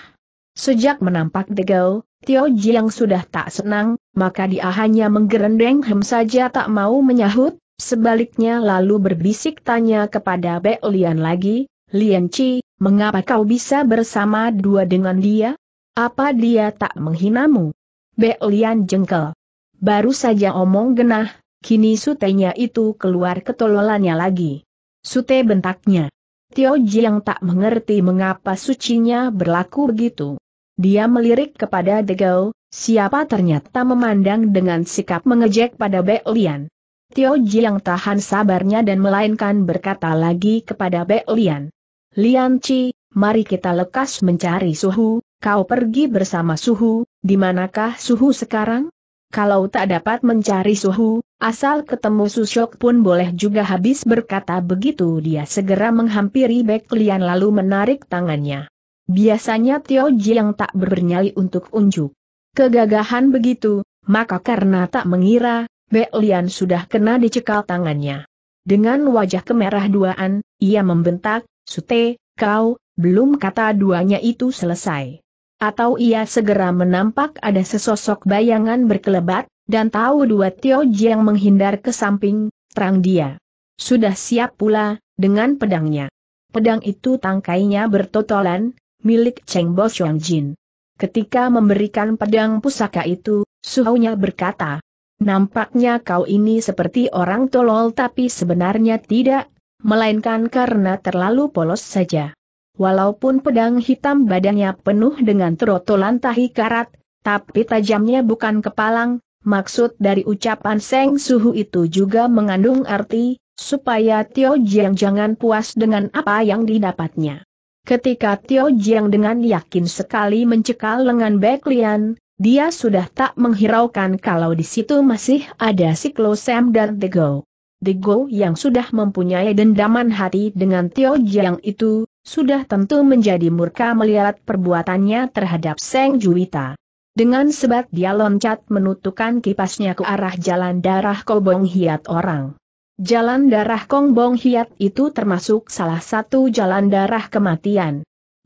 Sejak menampak Degau, Tio yang sudah tak senang, maka dia hanya menggerendeng hem saja tak mau menyahut, sebaliknya lalu berbisik tanya kepada Bek Lian lagi, Lian Chi, mengapa kau bisa bersama dua dengan dia? Apa dia tak menghinamu? Bek Lian jengkel. Baru saja omong genah, kini sutenya itu keluar ketololannya lagi. Sute bentaknya. Tio yang tak mengerti mengapa sucinya berlaku begitu. Dia melirik kepada Degau, siapa ternyata memandang dengan sikap mengejek pada Lian. Tio yang tahan sabarnya dan melainkan berkata lagi kepada Lian. Lian Chi, mari kita lekas mencari suhu, kau pergi bersama suhu, di manakah suhu sekarang? kalau tak dapat mencari suhu, asal ketemu Susyok pun boleh juga habis berkata begitu dia segera menghampiri Bek lalu menarik tangannya. Biasanya Tio Ji yang tak bernyali untuk unjuk. Kegagahan begitu, maka karena tak mengira, Bek sudah kena dicekal tangannya. Dengan wajah kemerah duaan, ia membentak, Sute, kau, belum kata duanya itu selesai. Atau ia segera menampak ada sesosok bayangan berkelebat, dan tahu dua Tio Jiang menghindar ke samping, terang dia. Sudah siap pula, dengan pedangnya. Pedang itu tangkainya bertotolan, milik Cheng Bo Jin. Ketika memberikan pedang pusaka itu, suhunya berkata, Nampaknya kau ini seperti orang tolol tapi sebenarnya tidak, melainkan karena terlalu polos saja. Walaupun pedang hitam badannya penuh dengan terotolan tahi karat, tapi tajamnya bukan kepalang, maksud dari ucapan Seng Suhu itu juga mengandung arti, supaya Tio Jiang jangan puas dengan apa yang didapatnya. Ketika Tio Jiang dengan yakin sekali mencekal lengan Bek Lian, dia sudah tak menghiraukan kalau di situ masih ada Siklosem dan Dego. Dego yang sudah mempunyai dendaman hati dengan Tio Jiang itu, sudah tentu menjadi murka melihat perbuatannya terhadap Seng Juwita. Dengan sebat dia loncat menutupkan kipasnya ke arah jalan darah Kobong Hiat orang. Jalan darah Kongbong Hiat itu termasuk salah satu jalan darah kematian.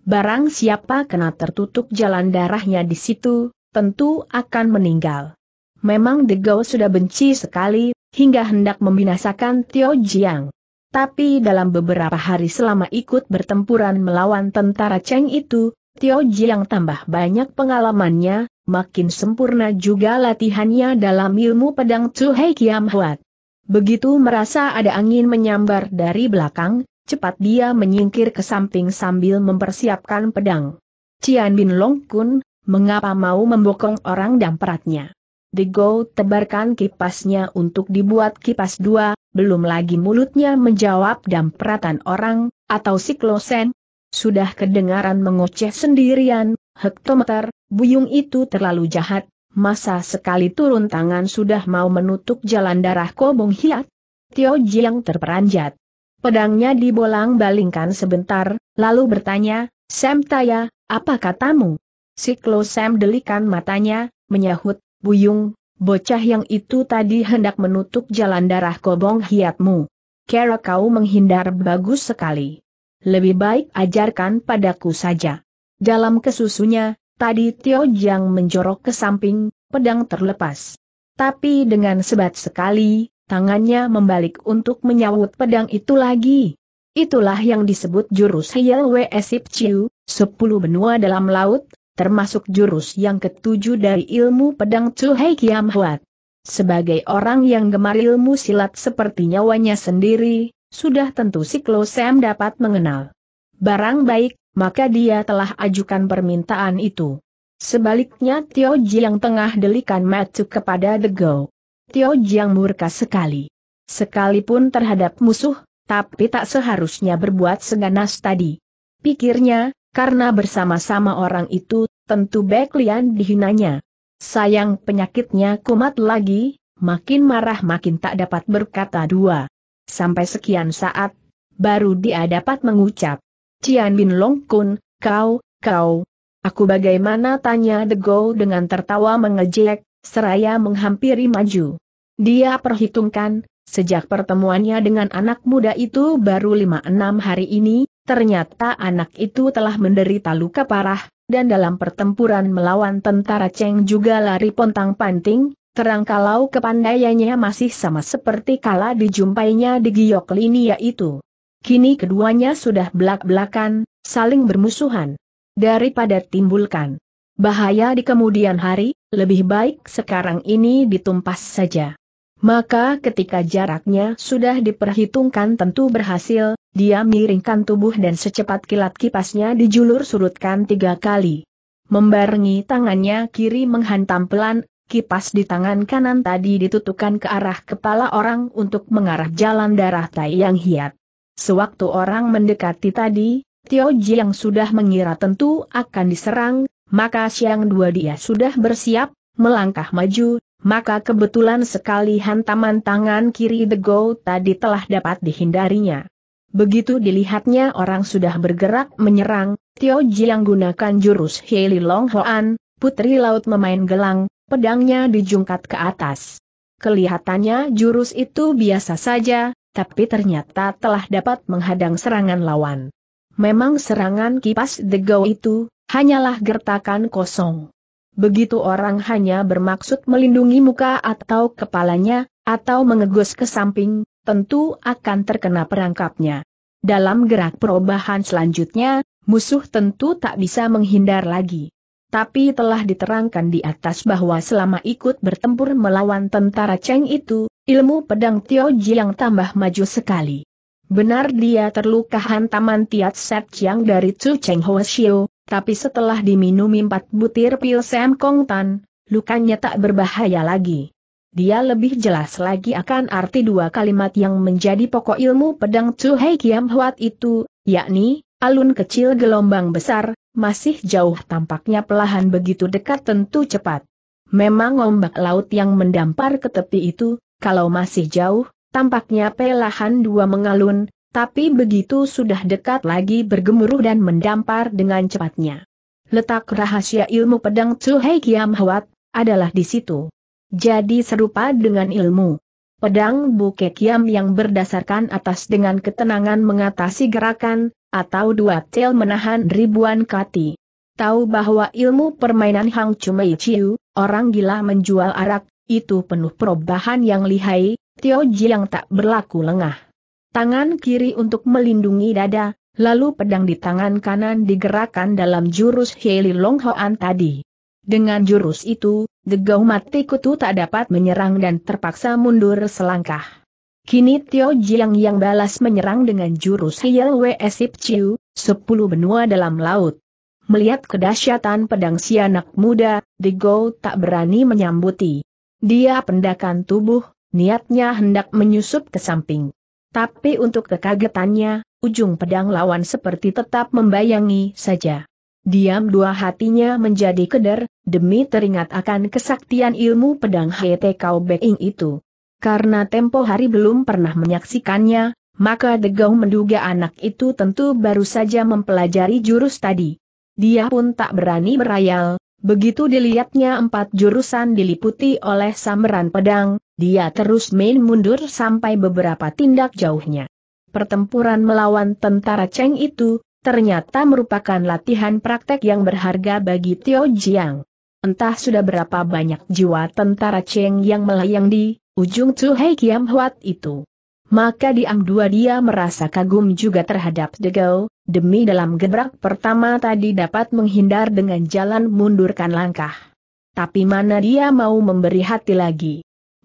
Barang siapa kena tertutup jalan darahnya di situ, tentu akan meninggal. Memang Degau sudah benci sekali, hingga hendak membinasakan Tio Jiang. Tapi dalam beberapa hari selama ikut bertempuran melawan tentara Cheng itu, Tio Ji yang tambah banyak pengalamannya, makin sempurna juga latihannya dalam ilmu pedang Chu Hei Kiam Huat. Begitu merasa ada angin menyambar dari belakang, cepat dia menyingkir ke samping sambil mempersiapkan pedang. Cian Bin Long Kun, mengapa mau membokong orang dan peratnya? Digo tebarkan kipasnya untuk dibuat kipas dua, belum lagi mulutnya menjawab dan dampratan orang, atau siklosen. Sudah kedengaran mengoceh sendirian, hektometer, buyung itu terlalu jahat, masa sekali turun tangan sudah mau menutup jalan darah kobong hiat. Tio Jiang terperanjat. Pedangnya dibolang-balingkan sebentar, lalu bertanya, Sam Taya, apa katamu? Siklo Sam delikan matanya, menyahut, Buyung, bocah yang itu tadi hendak menutup jalan darah kobong hiatmu. Kera kau menghindar bagus sekali. Lebih baik ajarkan padaku saja. Dalam kesusunya, tadi Tio Jiang menjorok ke samping, pedang terlepas. Tapi dengan sebat sekali, tangannya membalik untuk menyawut pedang itu lagi. Itulah yang disebut jurus Hiel Wesip Chiu, sepuluh benua dalam laut, termasuk jurus yang ketujuh dari ilmu pedang Chu Hei Kiam Huat. Sebagai orang yang gemar ilmu silat seperti nyawanya sendiri, sudah tentu Siklo Sam dapat mengenal. Barang baik, maka dia telah ajukan permintaan itu. Sebaliknya Tio Jiang tengah delikan matuk kepada The Go. Tio Jiang murka sekali. Sekalipun terhadap musuh, tapi tak seharusnya berbuat seganas tadi. Pikirnya, karena bersama-sama orang itu, tentu Beklian dihinanya. Sayang penyakitnya kumat lagi, makin marah makin tak dapat berkata dua. Sampai sekian saat, baru dia dapat mengucap. Cian Bin Long Kun, kau, kau. Aku bagaimana tanya the Go dengan tertawa mengejek, seraya menghampiri maju. Dia perhitungkan, sejak pertemuannya dengan anak muda itu baru lima enam hari ini, Ternyata anak itu telah menderita luka parah, dan dalam pertempuran melawan tentara Cheng juga lari pontang-panting, terangkalau kepandaiannya masih sama seperti kala dijumpainya di giok linia itu. Kini keduanya sudah belak-belakan, saling bermusuhan. Daripada timbulkan bahaya di kemudian hari, lebih baik sekarang ini ditumpas saja. Maka ketika jaraknya sudah diperhitungkan tentu berhasil, dia miringkan tubuh dan secepat kilat kipasnya dijulur surutkan tiga kali. Membarengi tangannya kiri menghantam pelan, kipas di tangan kanan tadi ditutupkan ke arah kepala orang untuk mengarah jalan darah Tai yang hiat. Sewaktu orang mendekati tadi, Tio Ji yang sudah mengira tentu akan diserang, maka siang dua dia sudah bersiap, melangkah maju, maka kebetulan sekali hantaman tangan kiri the Dego tadi telah dapat dihindarinya. Begitu dilihatnya orang sudah bergerak menyerang, Tio Jiang gunakan jurus Heili Long Hoan, Putri Laut memain gelang, pedangnya dijungkat ke atas. Kelihatannya jurus itu biasa saja, tapi ternyata telah dapat menghadang serangan lawan. Memang serangan kipas the go itu, hanyalah gertakan kosong. Begitu orang hanya bermaksud melindungi muka atau kepalanya, atau mengegus ke samping, tentu akan terkena perangkapnya. Dalam gerak perubahan selanjutnya, musuh tentu tak bisa menghindar lagi. Tapi telah diterangkan di atas bahwa selama ikut bertempur melawan tentara Cheng itu, ilmu pedang Tio Ji yang tambah maju sekali. Benar dia terluka hantaman Tiat Set Chiang dari Chu Cheng Ho Xiu, tapi setelah diminum empat butir pil Sam Kong Tan, lukanya tak berbahaya lagi. Dia lebih jelas lagi akan arti dua kalimat yang menjadi pokok ilmu pedang Chu Hei Kiam Huat itu, yakni, alun kecil gelombang besar, masih jauh tampaknya pelahan begitu dekat tentu cepat. Memang ombak laut yang mendampar ke tepi itu, kalau masih jauh, tampaknya pelahan dua mengalun, tapi begitu sudah dekat lagi bergemuruh dan mendampar dengan cepatnya. Letak rahasia ilmu pedang Tsuhei Kiam Hwat adalah di situ. Jadi serupa dengan ilmu pedang Buke Kiam yang berdasarkan atas dengan ketenangan mengatasi gerakan, atau dua tel menahan ribuan kati. Tahu bahwa ilmu permainan Hang Chumei Chiu, orang gila menjual arak, itu penuh perubahan yang lihai, Tio Ji yang tak berlaku lengah tangan kiri untuk melindungi dada, lalu pedang di tangan kanan digerakkan dalam jurus Heli Long Hoan tadi. Dengan jurus itu, Degau Mati Kutu tak dapat menyerang dan terpaksa mundur selangkah. Kini Tio Jiang yang balas menyerang dengan jurus Hiel Wesip Chiu, sepuluh benua dalam laut. Melihat kedahsyatan pedang si anak muda, Degau tak berani menyambuti. Dia pendakan tubuh, niatnya hendak menyusup ke samping. Tapi untuk kekagetannya, ujung pedang lawan seperti tetap membayangi saja. Diam dua hatinya menjadi keder, demi teringat akan kesaktian ilmu pedang HT Kau Beking itu. Karena tempo hari belum pernah menyaksikannya, maka Degau menduga anak itu tentu baru saja mempelajari jurus tadi. Dia pun tak berani berayal, begitu dilihatnya empat jurusan diliputi oleh sambaran pedang, dia terus main mundur sampai beberapa tindak jauhnya. Pertempuran melawan tentara Cheng itu, ternyata merupakan latihan praktek yang berharga bagi Tio Jiang. Entah sudah berapa banyak jiwa tentara Cheng yang melayang di ujung Tsuhei Kiam Huat itu. Maka diam dua dia merasa kagum juga terhadap Degau, demi dalam gebrak pertama tadi dapat menghindar dengan jalan mundurkan langkah. Tapi mana dia mau memberi hati lagi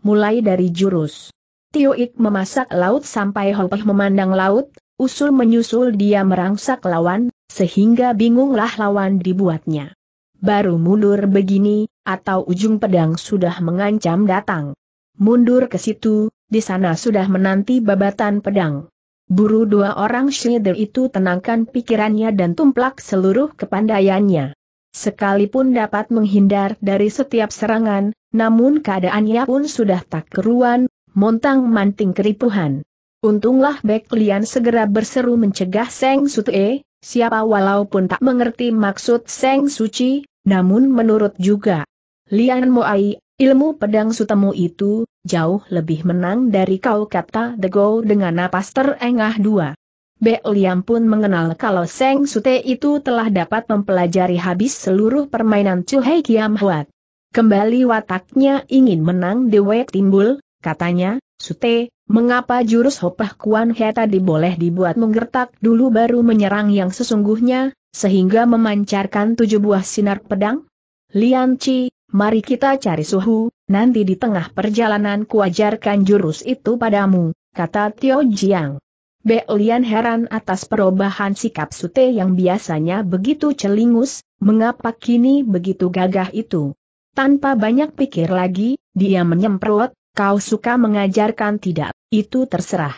mulai dari jurus. Tio Ik memasak laut sampai Hopeh memandang laut, usul menyusul dia merangsak lawan, sehingga bingunglah lawan dibuatnya. Baru mundur begini, atau ujung pedang sudah mengancam datang. Mundur ke situ, di sana sudah menanti babatan pedang. Buru dua orang Schneider itu tenangkan pikirannya dan tumplak seluruh kepandaiannya. Sekalipun dapat menghindar dari setiap serangan, namun keadaannya pun sudah tak keruan, montang manting keripuhan. Untunglah Bek Lian segera berseru mencegah Seng Sute, siapa walaupun tak mengerti maksud Seng Suci, namun menurut juga Lian Moai, ilmu pedang sutemu itu, jauh lebih menang dari kau kata Dego dengan napas terengah dua. Be Liam pun mengenal kalau Seng Sute itu telah dapat mempelajari habis seluruh permainan Chu Hei Kiam Huat. Kembali wataknya ingin menang Dewe timbul, katanya, Sute, mengapa jurus Hopah Kuan He tadi boleh dibuat menggertak dulu baru menyerang yang sesungguhnya, sehingga memancarkan tujuh buah sinar pedang? Lian Chi, mari kita cari suhu, nanti di tengah perjalanan kuajarkan jurus itu padamu, kata Tio Jiang. Lian heran atas perubahan sikap Sute yang biasanya begitu celingus, mengapa kini begitu gagah itu. Tanpa banyak pikir lagi, dia menyemprot, kau suka mengajarkan tidak, itu terserah.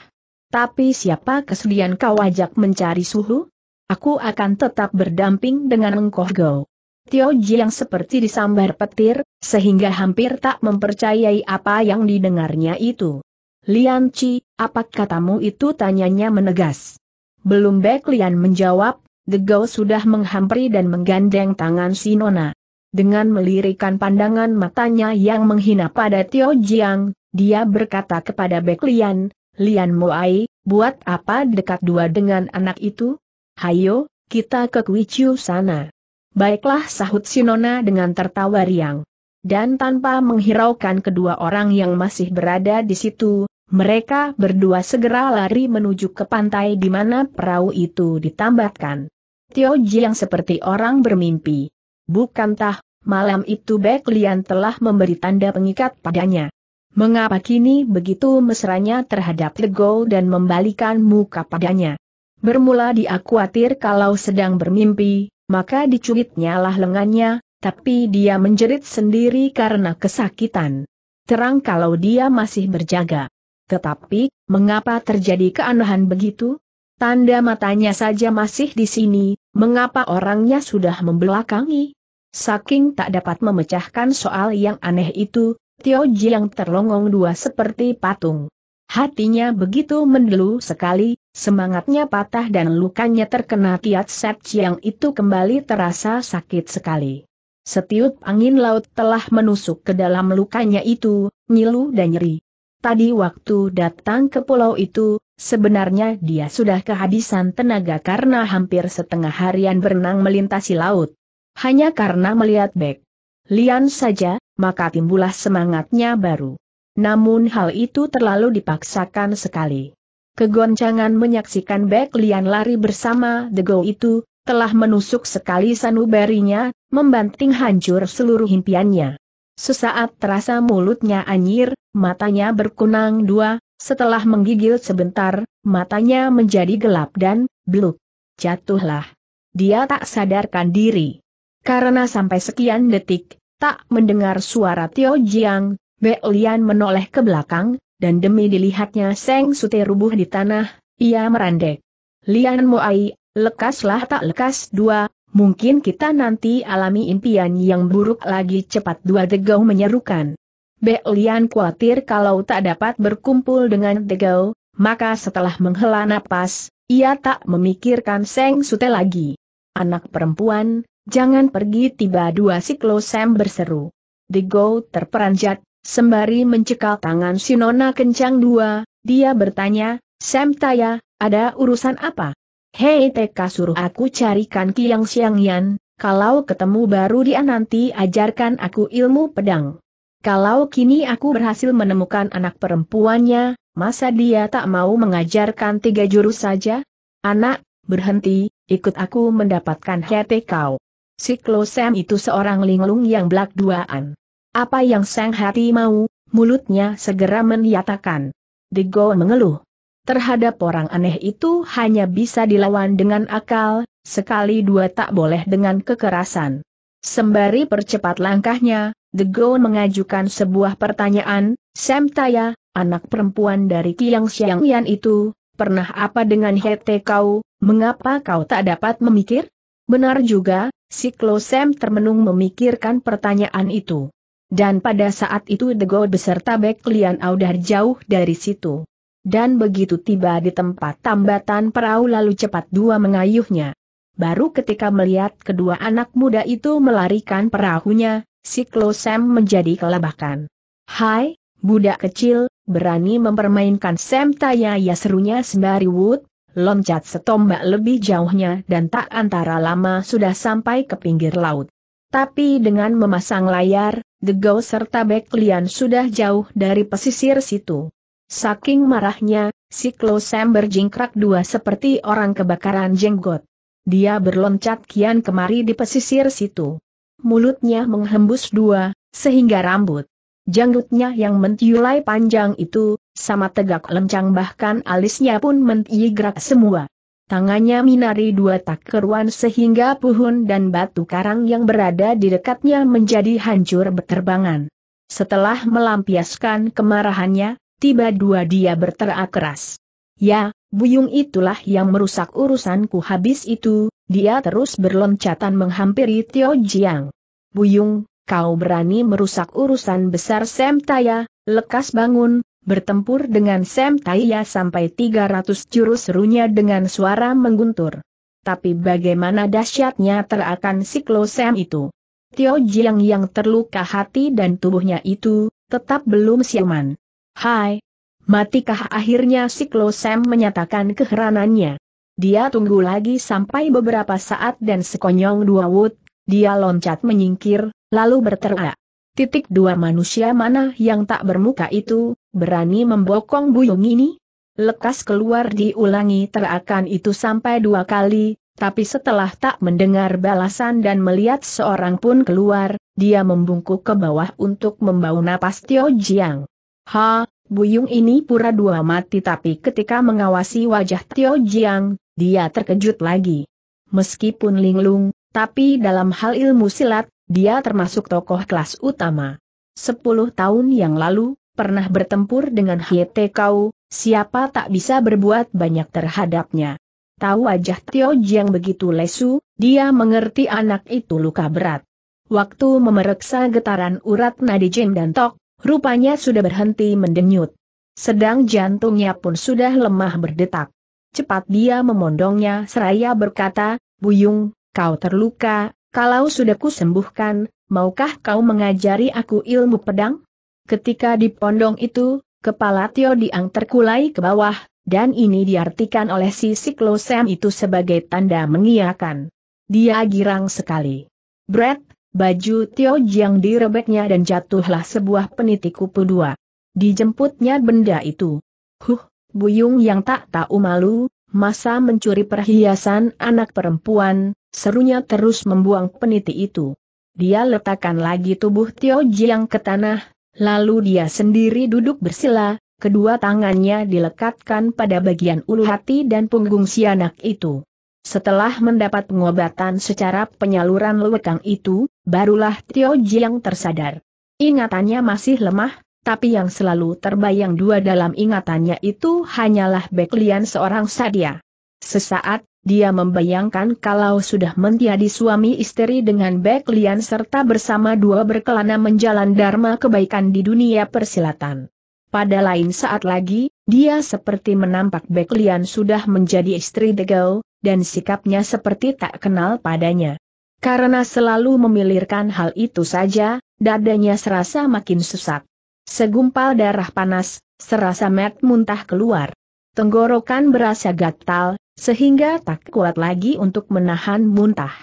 Tapi siapa kesedihan kau ajak mencari suhu? Aku akan tetap berdamping dengan engkoh Go. Tio yang seperti disambar petir, sehingga hampir tak mempercayai apa yang didengarnya itu. Lian Chi, apa katamu itu tanyanya menegas. Belum baik Lian menjawab, The Degau sudah menghampiri dan menggandeng tangan Sinona. Dengan melirikan pandangan matanya yang menghina pada Tio Jiang, dia berkata kepada Bek Lian, Lian Moai, buat apa dekat dua dengan anak itu? Hayo, kita ke Kuiciu sana. Baiklah sahut Sinona dengan tertawa riang. Dan tanpa menghiraukan kedua orang yang masih berada di situ, mereka berdua segera lari menuju ke pantai di mana perahu itu ditambatkan. Tio Jiang yang seperti orang bermimpi. Bukankah, malam itu Bek Lian telah memberi tanda pengikat padanya. Mengapa kini begitu mesranya terhadap Lego dan membalikan muka padanya? Bermula dia khawatir kalau sedang bermimpi, maka dicuitnya lah lengannya, tapi dia menjerit sendiri karena kesakitan. Terang kalau dia masih berjaga. Tetapi, mengapa terjadi keanehan begitu? Tanda matanya saja masih di sini, mengapa orangnya sudah membelakangi? Saking tak dapat memecahkan soal yang aneh itu, Tio Jiang terlongong dua seperti patung. Hatinya begitu mendelu sekali, semangatnya patah dan lukanya terkena Tiat Set yang itu kembali terasa sakit sekali. Setiup angin laut telah menusuk ke dalam lukanya itu, nyilu dan nyeri. Tadi waktu datang ke pulau itu, sebenarnya dia sudah kehabisan tenaga karena hampir setengah harian berenang melintasi laut. Hanya karena melihat Bek Lian saja, maka timbullah semangatnya baru. Namun hal itu terlalu dipaksakan sekali. Kegoncangan menyaksikan Bek Lian lari bersama The Go itu, telah menusuk sekali sanubarinya, membanting hancur seluruh impiannya. Sesaat terasa mulutnya anyir, matanya berkunang dua, setelah menggigil sebentar, matanya menjadi gelap dan, bluk, jatuhlah. Dia tak sadarkan diri. Karena sampai sekian detik, tak mendengar suara Tio Jiang, Lian menoleh ke belakang, dan demi dilihatnya Seng Sute rubuh di tanah, ia merandek. Lian Moai, lekaslah tak lekas dua, mungkin kita nanti alami impian yang buruk lagi cepat dua degau menyerukan. Be Lian khawatir kalau tak dapat berkumpul dengan Degau, maka setelah menghela napas, ia tak memikirkan Seng Sute lagi. Anak perempuan, jangan pergi tiba dua siklo Sam berseru. Degau terperanjat, sembari mencekal tangan Sinona kencang dua, dia bertanya, Sam Taya, ada urusan apa? Hei TK suruh aku carikan Kiang Yan, kalau ketemu baru dia nanti ajarkan aku ilmu pedang. Kalau kini aku berhasil menemukan anak perempuannya, masa dia tak mau mengajarkan tiga jurus saja? Anak, berhenti, ikut aku mendapatkan hati kau. Siklosem itu seorang linglung yang belak duaan. Apa yang sang hati mau, mulutnya segera menyatakan. Digo mengeluh. Terhadap orang aneh itu hanya bisa dilawan dengan akal, sekali dua tak boleh dengan kekerasan. Sembari percepat langkahnya, The Go mengajukan sebuah pertanyaan, Sam Taya, anak perempuan dari Kiang Xiang Yan itu, pernah apa dengan hete kau, mengapa kau tak dapat memikir? Benar juga, Siklo Sam termenung memikirkan pertanyaan itu. Dan pada saat itu The Go beserta Bek Lian Audar jauh dari situ. Dan begitu tiba di tempat tambatan perahu lalu cepat dua mengayuhnya. Baru ketika melihat kedua anak muda itu melarikan perahunya, si Klosem menjadi kelabakan. Hai, budak kecil, berani mempermainkan Sam Taya ya serunya sembari Wood, loncat setombak lebih jauhnya dan tak antara lama sudah sampai ke pinggir laut. Tapi dengan memasang layar, The Ghost serta Beklian sudah jauh dari pesisir situ. Saking marahnya, si Sam berjingkrak dua seperti orang kebakaran jenggot. Dia berloncat kian kemari di pesisir situ. Mulutnya menghembus dua, sehingga rambut Janggutnya yang mentiulai panjang itu, sama tegak lencang bahkan alisnya pun mentiigrak semua. Tangannya minari dua tak keruan sehingga puhun dan batu karang yang berada di dekatnya menjadi hancur berterbangan. Setelah melampiaskan kemarahannya, tiba dua dia berterak keras. Ya, Buyung itulah yang merusak urusanku habis itu, dia terus berloncatan menghampiri Tio Jiang. Buyung, kau berani merusak urusan besar Sam Taya, lekas bangun, bertempur dengan Sam Taya sampai 300 jurus serunya dengan suara mengguntur. Tapi bagaimana dahsyatnya terakan siklo Sam itu. Tio Jiang yang terluka hati dan tubuhnya itu, tetap belum siuman. Hai, Matikah akhirnya Siklosem menyatakan keheranannya. Dia tunggu lagi sampai beberapa saat dan sekonyong dua wut, dia loncat menyingkir, lalu berteriak. Titik dua manusia mana yang tak bermuka itu, berani membokong buyung ini? Lekas keluar diulangi terakan itu sampai dua kali, tapi setelah tak mendengar balasan dan melihat seorang pun keluar, dia membungkuk ke bawah untuk membau napas Tio Jiang. Ha, Buyung ini pura dua mati tapi ketika mengawasi wajah Tio Jiang, dia terkejut lagi. Meskipun linglung, tapi dalam hal ilmu silat, dia termasuk tokoh kelas utama. Sepuluh tahun yang lalu, pernah bertempur dengan Hiete Kau, siapa tak bisa berbuat banyak terhadapnya. Tahu wajah Tio Jiang begitu lesu, dia mengerti anak itu luka berat. Waktu memeriksa getaran urat nadi Jim dan Tok, Rupanya sudah berhenti mendenyut. Sedang jantungnya pun sudah lemah berdetak. Cepat dia memondongnya seraya berkata, Buyung, kau terluka, kalau sudah kusembuhkan, maukah kau mengajari aku ilmu pedang? Ketika dipondong itu, kepala Tio Diang terkulai ke bawah, dan ini diartikan oleh si Siklosem itu sebagai tanda mengiakan. Dia girang sekali. Brett, Baju Tio Jiang direbeknya dan jatuhlah sebuah peniti kupu dua. Dijemputnya benda itu. Huh, Buyung yang tak tahu malu, masa mencuri perhiasan anak perempuan, serunya terus membuang peniti itu. Dia letakkan lagi tubuh Tio Jiang ke tanah, lalu dia sendiri duduk bersila, kedua tangannya dilekatkan pada bagian ulu hati dan punggung si anak itu. Setelah mendapat pengobatan secara penyaluran lewekang itu, barulah Tio Jiang tersadar. Ingatannya masih lemah, tapi yang selalu terbayang dua dalam ingatannya itu hanyalah Beklian seorang sadia. Sesaat, dia membayangkan kalau sudah mentiadi suami istri dengan Beklian serta bersama dua berkelana menjalan dharma kebaikan di dunia persilatan. Pada lain saat lagi, dia seperti menampak Beklian sudah menjadi istri Degau, dan sikapnya seperti tak kenal padanya. Karena selalu memilirkan hal itu saja, dadanya serasa makin sesak. Segumpal darah panas, serasa met muntah keluar. Tenggorokan berasa gatal, sehingga tak kuat lagi untuk menahan muntah.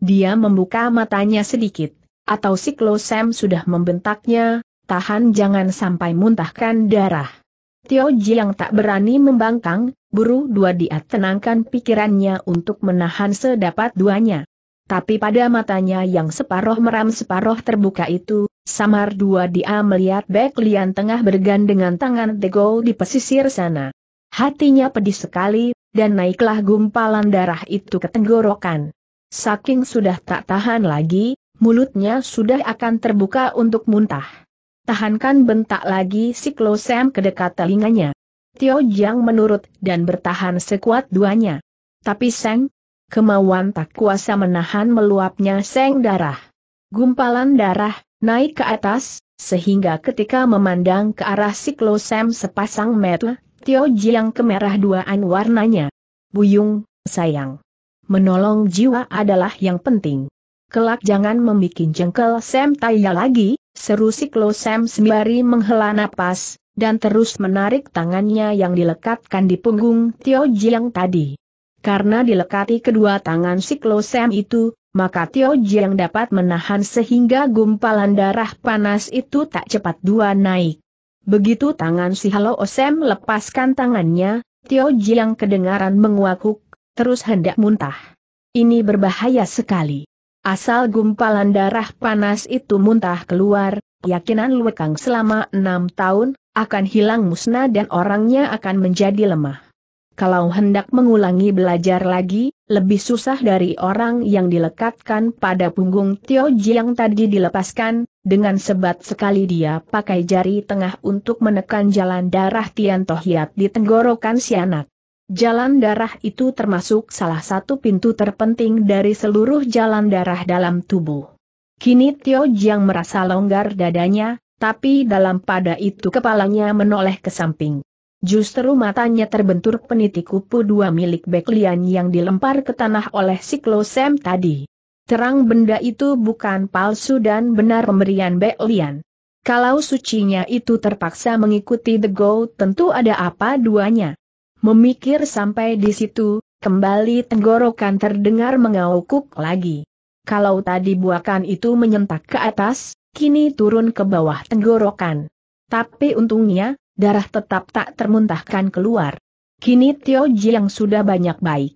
Dia membuka matanya sedikit, atau siklosem sudah membentaknya, tahan jangan sampai muntahkan darah. Tio Ji yang tak berani membangkang, buru dua dia tenangkan pikirannya untuk menahan sedapat duanya. Tapi pada matanya yang separoh meram separoh terbuka itu, samar dua dia melihat Bek Lian tengah bergandengan tangan Degol di pesisir sana. Hatinya pedih sekali, dan naiklah gumpalan darah itu ke tenggorokan. Saking sudah tak tahan lagi, mulutnya sudah akan terbuka untuk muntah. Tahankan bentak lagi si Klosem ke dekat telinganya. Tio Jiang menurut dan bertahan sekuat duanya. Tapi Seng, kemauan tak kuasa menahan meluapnya seng darah. Gumpalan darah, naik ke atas, sehingga ketika memandang ke arah siklosem sepasang mata, Tio Jiang kemerah duaan warnanya. Buyung, sayang. Menolong jiwa adalah yang penting. Kelak jangan membuat jengkel Sam Taya lagi, seru siklo Sam sembari menghela napas, dan terus menarik tangannya yang dilekatkan di punggung Tio Jiang tadi. Karena dilekati kedua tangan siklosem itu, maka Tio Jiang dapat menahan sehingga gumpalan darah panas itu tak cepat dua naik. Begitu tangan si Halo Osem lepaskan tangannya, Tio Jiang kedengaran menguakuk, terus hendak muntah. Ini berbahaya sekali. Asal gumpalan darah panas itu muntah keluar, keyakinan Luekang selama enam tahun, akan hilang musnah dan orangnya akan menjadi lemah kalau hendak mengulangi belajar lagi, lebih susah dari orang yang dilekatkan pada punggung Tio Jiang tadi dilepaskan, dengan sebat sekali dia pakai jari tengah untuk menekan jalan darah Tian Tohiat di tenggorokan si anak. Jalan darah itu termasuk salah satu pintu terpenting dari seluruh jalan darah dalam tubuh. Kini Tio Jiang merasa longgar dadanya, tapi dalam pada itu kepalanya menoleh ke samping. Justru matanya terbentur peniti kupu dua milik Beklian yang dilempar ke tanah oleh siklosem tadi. Terang benda itu bukan palsu dan benar pemberian Beklian. Kalau sucinya itu terpaksa mengikuti The Go tentu ada apa duanya. Memikir sampai di situ, kembali tenggorokan terdengar mengaukuk lagi. Kalau tadi buakan itu menyentak ke atas, kini turun ke bawah tenggorokan. Tapi untungnya, darah tetap tak termuntahkan keluar. Kini Tio jiang sudah banyak baik.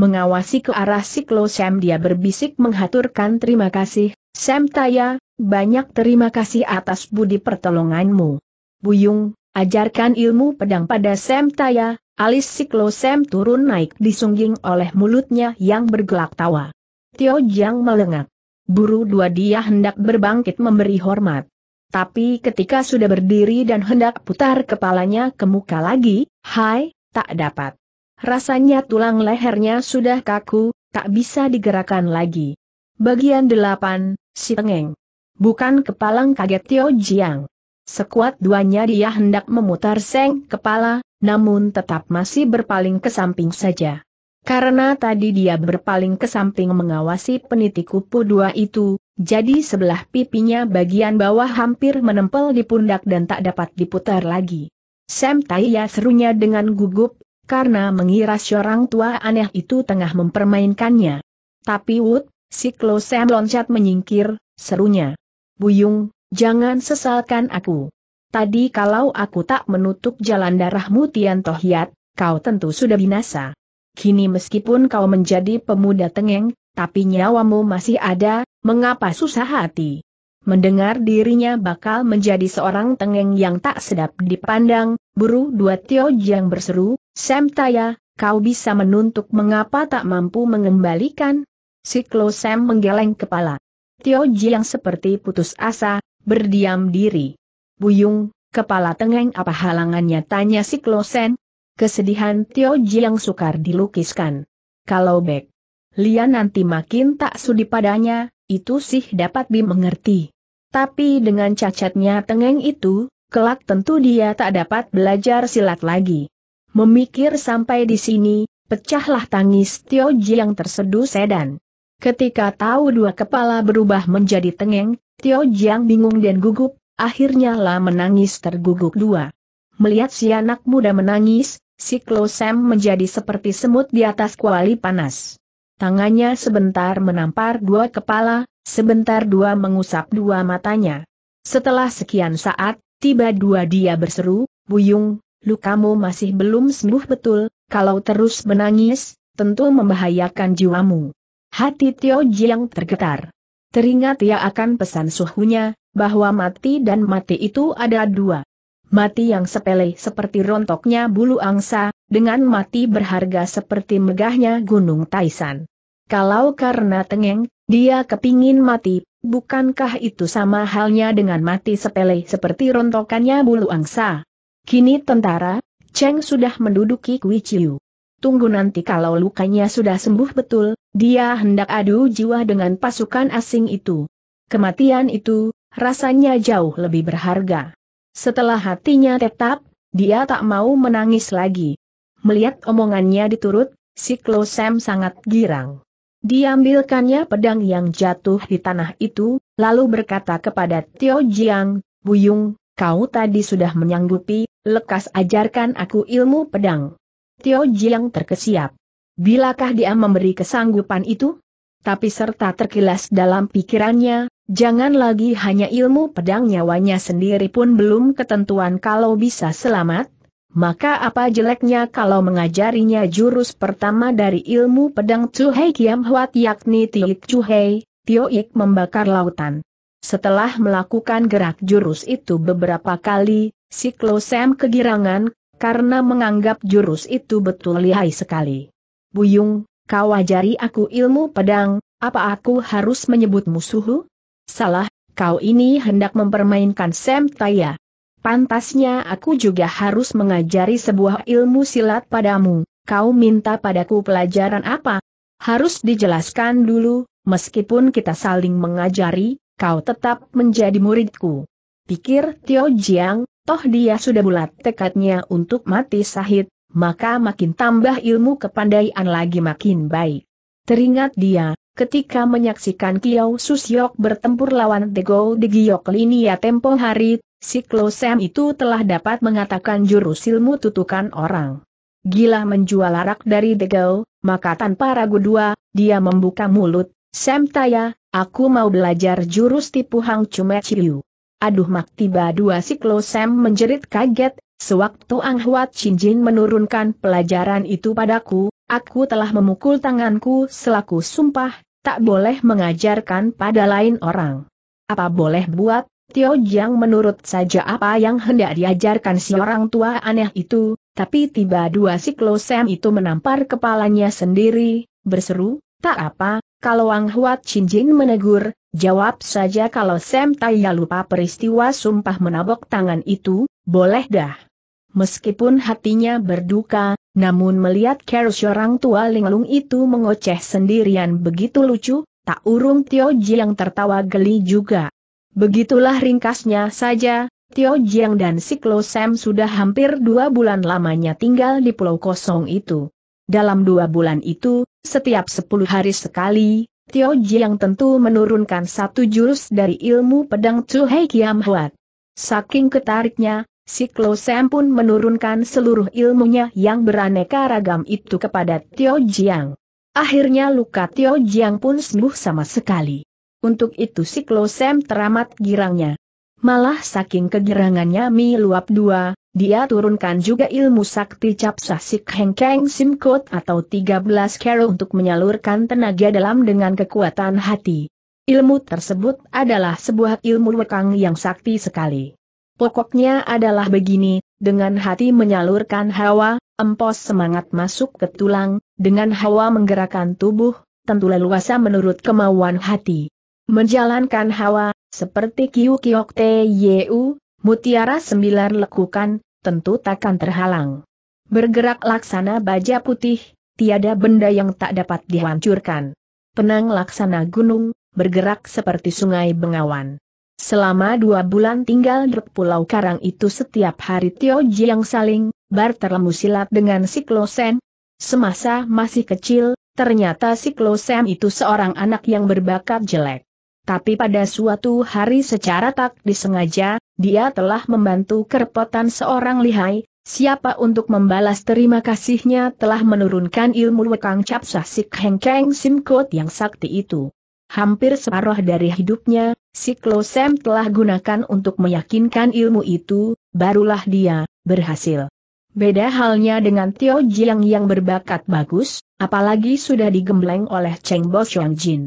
Mengawasi ke arah Siklo Sam dia berbisik menghaturkan terima kasih, Sam Taya, banyak terima kasih atas budi pertolonganmu. Buyung, ajarkan ilmu pedang pada Sam Taya, alis Siklo Sam turun naik disungging oleh mulutnya yang bergelak tawa. Tio Jiang melengak. Buru dua dia hendak berbangkit memberi hormat. Tapi ketika sudah berdiri dan hendak putar kepalanya ke muka lagi, hai, tak dapat. Rasanya tulang lehernya sudah kaku, tak bisa digerakkan lagi. Bagian delapan, si tengeng. Bukan kepalang kaget Tio Jiang. Sekuat duanya dia hendak memutar seng kepala, namun tetap masih berpaling ke samping saja. Karena tadi dia berpaling ke samping mengawasi peniti kupu dua itu, jadi sebelah pipinya bagian bawah hampir menempel di pundak dan tak dapat diputar lagi. Sam Taiya serunya dengan gugup, karena mengira seorang tua aneh itu tengah mempermainkannya. Tapi Wood, si Klo Sam loncat menyingkir, serunya. Buyung, jangan sesalkan aku. Tadi kalau aku tak menutup jalan darahmu Tian Tohiat, kau tentu sudah binasa kini meskipun kau menjadi pemuda tengeng, tapi nyawamu masih ada, mengapa susah hati? Mendengar dirinya bakal menjadi seorang tengeng yang tak sedap dipandang, buru dua Tio yang berseru, Sam Taya, kau bisa menuntuk mengapa tak mampu mengembalikan? Siklo Sam menggeleng kepala. Tio yang seperti putus asa, berdiam diri. Buyung, kepala tengeng apa halangannya tanya Siklo Sen, Kesedihan Tio Jiang sukar dilukiskan. Kalau Bek Lian nanti makin tak sudi padanya, itu sih dapat dimengerti. Tapi dengan cacatnya tengeng itu, kelak tentu dia tak dapat belajar silat lagi. Memikir sampai di sini, pecahlah tangis Tio Jiang yang terseduh sedan. Ketika tahu dua kepala berubah menjadi tengeng, Tio Jiang bingung dan gugup, akhirnya lah menangis terguguk dua. Melihat si anak muda menangis, si Klosem menjadi seperti semut di atas kuali panas. Tangannya sebentar menampar dua kepala, sebentar dua mengusap dua matanya. Setelah sekian saat, tiba dua dia berseru, Buyung, lukamu masih belum sembuh betul, kalau terus menangis, tentu membahayakan jiwamu. Hati Tio Jiang tergetar. Teringat ia akan pesan suhunya, bahwa mati dan mati itu ada dua mati yang sepele seperti rontoknya bulu angsa, dengan mati berharga seperti megahnya gunung Taisan. Kalau karena tengeng, dia kepingin mati, bukankah itu sama halnya dengan mati sepele seperti rontokannya bulu angsa? Kini tentara, Cheng sudah menduduki Kui Chiu. Tunggu nanti kalau lukanya sudah sembuh betul, dia hendak adu jiwa dengan pasukan asing itu. Kematian itu, rasanya jauh lebih berharga. Setelah hatinya tetap, dia tak mau menangis lagi. Melihat omongannya diturut, si Klosem sangat girang. Diambilkannya pedang yang jatuh di tanah itu, lalu berkata kepada Tio Jiang, Buyung, kau tadi sudah menyanggupi, lekas ajarkan aku ilmu pedang. Tio Jiang terkesiap. Bilakah dia memberi kesanggupan itu? Tapi serta terkilas dalam pikirannya, Jangan lagi hanya ilmu pedang nyawanya sendiri pun belum ketentuan kalau bisa selamat, maka apa jeleknya kalau mengajarinya jurus pertama dari ilmu pedang Cuhei Kiam Huat yakni Tiik Cuhei, Tioik membakar lautan. Setelah melakukan gerak jurus itu beberapa kali, Sam kegirangan, karena menganggap jurus itu betul lihai sekali. Buyung, kau ajari aku ilmu pedang, apa aku harus menyebut musuhu? Salah, kau ini hendak mempermainkan Sam Taya. Pantasnya aku juga harus mengajari sebuah ilmu silat padamu. Kau minta padaku pelajaran apa? Harus dijelaskan dulu, meskipun kita saling mengajari, kau tetap menjadi muridku. Pikir Tio Jiang, toh dia sudah bulat tekadnya untuk mati sahid, maka makin tambah ilmu kepandaian lagi makin baik. Teringat dia, Ketika menyaksikan Kiao Susyok bertempur lawan Dego de Giok Linia tempo hari, si Sam itu telah dapat mengatakan jurus ilmu tutukan orang. Gila menjual arak dari Dego, maka tanpa ragu dua, dia membuka mulut, Sam Taya, aku mau belajar jurus tipu Hang Cume Aduh mak tiba dua si Sam menjerit kaget, sewaktu Ang Huat Chin Jin menurunkan pelajaran itu padaku, aku telah memukul tanganku selaku sumpah, tak boleh mengajarkan pada lain orang. Apa boleh buat, Tio Jiang menurut saja apa yang hendak diajarkan si orang tua aneh itu, tapi tiba dua siklus Sam itu menampar kepalanya sendiri, berseru, tak apa, kalau Wang Huat Jin menegur, jawab saja kalau Sam Taya lupa peristiwa sumpah menabok tangan itu, boleh dah. Meskipun hatinya berduka, namun melihat Carol orang tua linglung itu mengoceh sendirian begitu lucu, tak urung Tio Jiang tertawa geli juga. Begitulah ringkasnya saja, Tio Jiang dan Siklo Sam sudah hampir dua bulan lamanya tinggal di pulau kosong itu. Dalam dua bulan itu, setiap sepuluh hari sekali, Tio Jiang tentu menurunkan satu jurus dari ilmu pedang Chu Hei Kiam Huat. Saking ketariknya, Siklo Sam pun menurunkan seluruh ilmunya yang beraneka ragam itu kepada Tio Jiang. Akhirnya luka Tio Jiang pun sembuh sama sekali. Untuk itu Siklo Sam teramat girangnya. Malah saking kegirangannya Mi Luap Dua, dia turunkan juga ilmu sakti capsa Sik Heng Keng Sim atau 13 Kero untuk menyalurkan tenaga dalam dengan kekuatan hati. Ilmu tersebut adalah sebuah ilmu lekang yang sakti sekali. Pokoknya adalah begini, dengan hati menyalurkan hawa, empos semangat masuk ke tulang, dengan hawa menggerakkan tubuh, tentu leluasa menurut kemauan hati. Menjalankan hawa, seperti Kiu Kiok Yu, mutiara sembilan lekukan, tentu takkan terhalang. Bergerak laksana baja putih, tiada benda yang tak dapat dihancurkan. Penang laksana gunung, bergerak seperti sungai bengawan. Selama dua bulan tinggal di Pulau Karang itu setiap hari Tio Jiang saling barter silat dengan si Semasa masih kecil, ternyata si itu seorang anak yang berbakat jelek. Tapi pada suatu hari secara tak disengaja, dia telah membantu kerepotan seorang lihai, siapa untuk membalas terima kasihnya telah menurunkan ilmu Wekang Heng Keng Sim Simkot yang sakti itu hampir separuh dari hidupnya, Siklosem telah gunakan untuk meyakinkan ilmu itu, barulah dia berhasil. Beda halnya dengan Tio Jiang yang berbakat bagus, apalagi sudah digembleng oleh Cheng Bo Xiong Jin.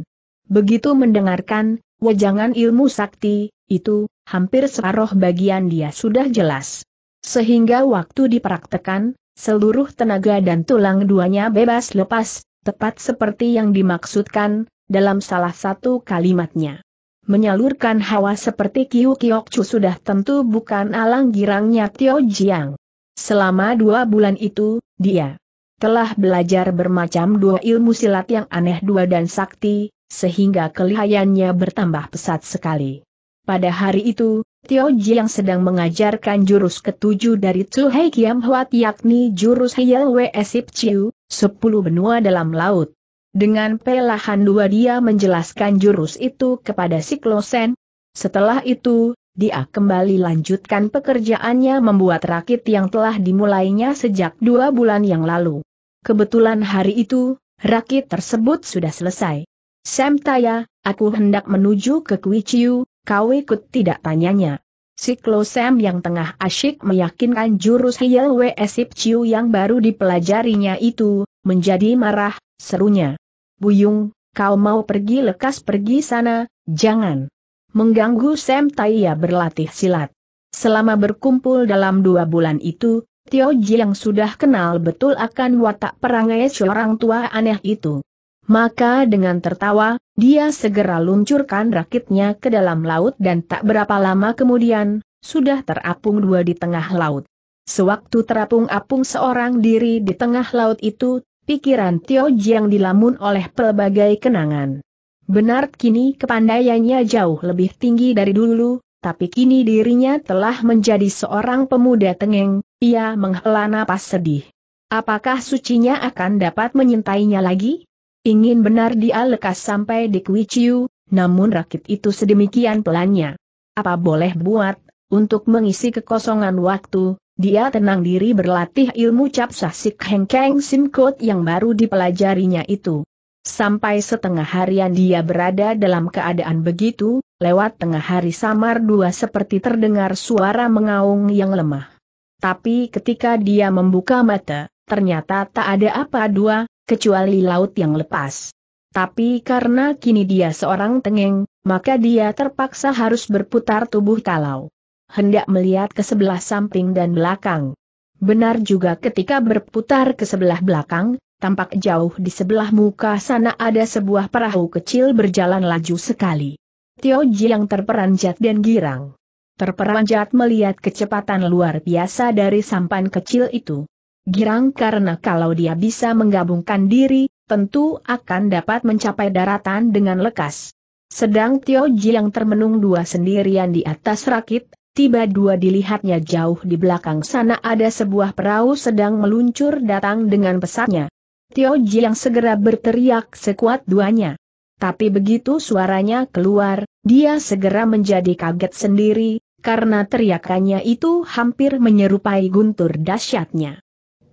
Begitu mendengarkan, wejangan ilmu sakti, itu, hampir separuh bagian dia sudah jelas. Sehingga waktu dipraktekan, seluruh tenaga dan tulang duanya bebas lepas, tepat seperti yang dimaksudkan, dalam salah satu kalimatnya. Menyalurkan hawa seperti Kiu Chu sudah tentu bukan alang girangnya Tio Jiang. Selama dua bulan itu, dia telah belajar bermacam dua ilmu silat yang aneh dua dan sakti, sehingga kelihayannya bertambah pesat sekali. Pada hari itu, Tio Jiang sedang mengajarkan jurus ketujuh dari Tzu Hei Kiam Huat yakni jurus Hiel Wesip Chiu, sepuluh benua dalam laut. Dengan pelahan dua dia menjelaskan jurus itu kepada Siklosen. Setelah itu, dia kembali lanjutkan pekerjaannya membuat rakit yang telah dimulainya sejak dua bulan yang lalu. Kebetulan hari itu, rakit tersebut sudah selesai. Sam Taya, aku hendak menuju ke Kuiciu, kau ikut tidak tanyanya. Siklo Sam yang tengah asyik meyakinkan jurus Hiel Wesip Chiu yang baru dipelajarinya itu, menjadi marah, serunya. Buyung, kau mau pergi lekas pergi sana, jangan mengganggu Sam Taiya berlatih silat. Selama berkumpul dalam dua bulan itu, Tio Ji yang sudah kenal betul akan watak perangai seorang tua aneh itu. Maka dengan tertawa, dia segera luncurkan rakitnya ke dalam laut dan tak berapa lama kemudian, sudah terapung dua di tengah laut. Sewaktu terapung-apung seorang diri di tengah laut itu, Pikiran Tio Jiang dilamun oleh pelbagai kenangan. Benar kini kepandaiannya jauh lebih tinggi dari dulu, tapi kini dirinya telah menjadi seorang pemuda tengeng, ia menghela napas sedih. Apakah sucinya akan dapat menyintainya lagi? Ingin benar dia lekas sampai di Kuiciu, namun rakit itu sedemikian pelannya. Apa boleh buat, untuk mengisi kekosongan waktu, dia tenang diri berlatih ilmu cap sasik hengkeng simkot yang baru dipelajarinya itu. Sampai setengah harian dia berada dalam keadaan begitu, lewat tengah hari samar dua seperti terdengar suara mengaung yang lemah. Tapi ketika dia membuka mata, ternyata tak ada apa dua, kecuali laut yang lepas. Tapi karena kini dia seorang tengeng, maka dia terpaksa harus berputar tubuh kalau hendak melihat ke sebelah samping dan belakang. Benar juga ketika berputar ke sebelah belakang, tampak jauh di sebelah muka sana ada sebuah perahu kecil berjalan laju sekali. Tio Jiang terperanjat dan girang. Terperanjat melihat kecepatan luar biasa dari sampan kecil itu. Girang karena kalau dia bisa menggabungkan diri, tentu akan dapat mencapai daratan dengan lekas. Sedang Tio Jiang termenung dua sendirian di atas rakit, tiba dua dilihatnya jauh di belakang sana ada sebuah perahu sedang meluncur datang dengan pesatnya. Tio Ji yang segera berteriak sekuat duanya. Tapi begitu suaranya keluar, dia segera menjadi kaget sendiri, karena teriakannya itu hampir menyerupai guntur dahsyatnya.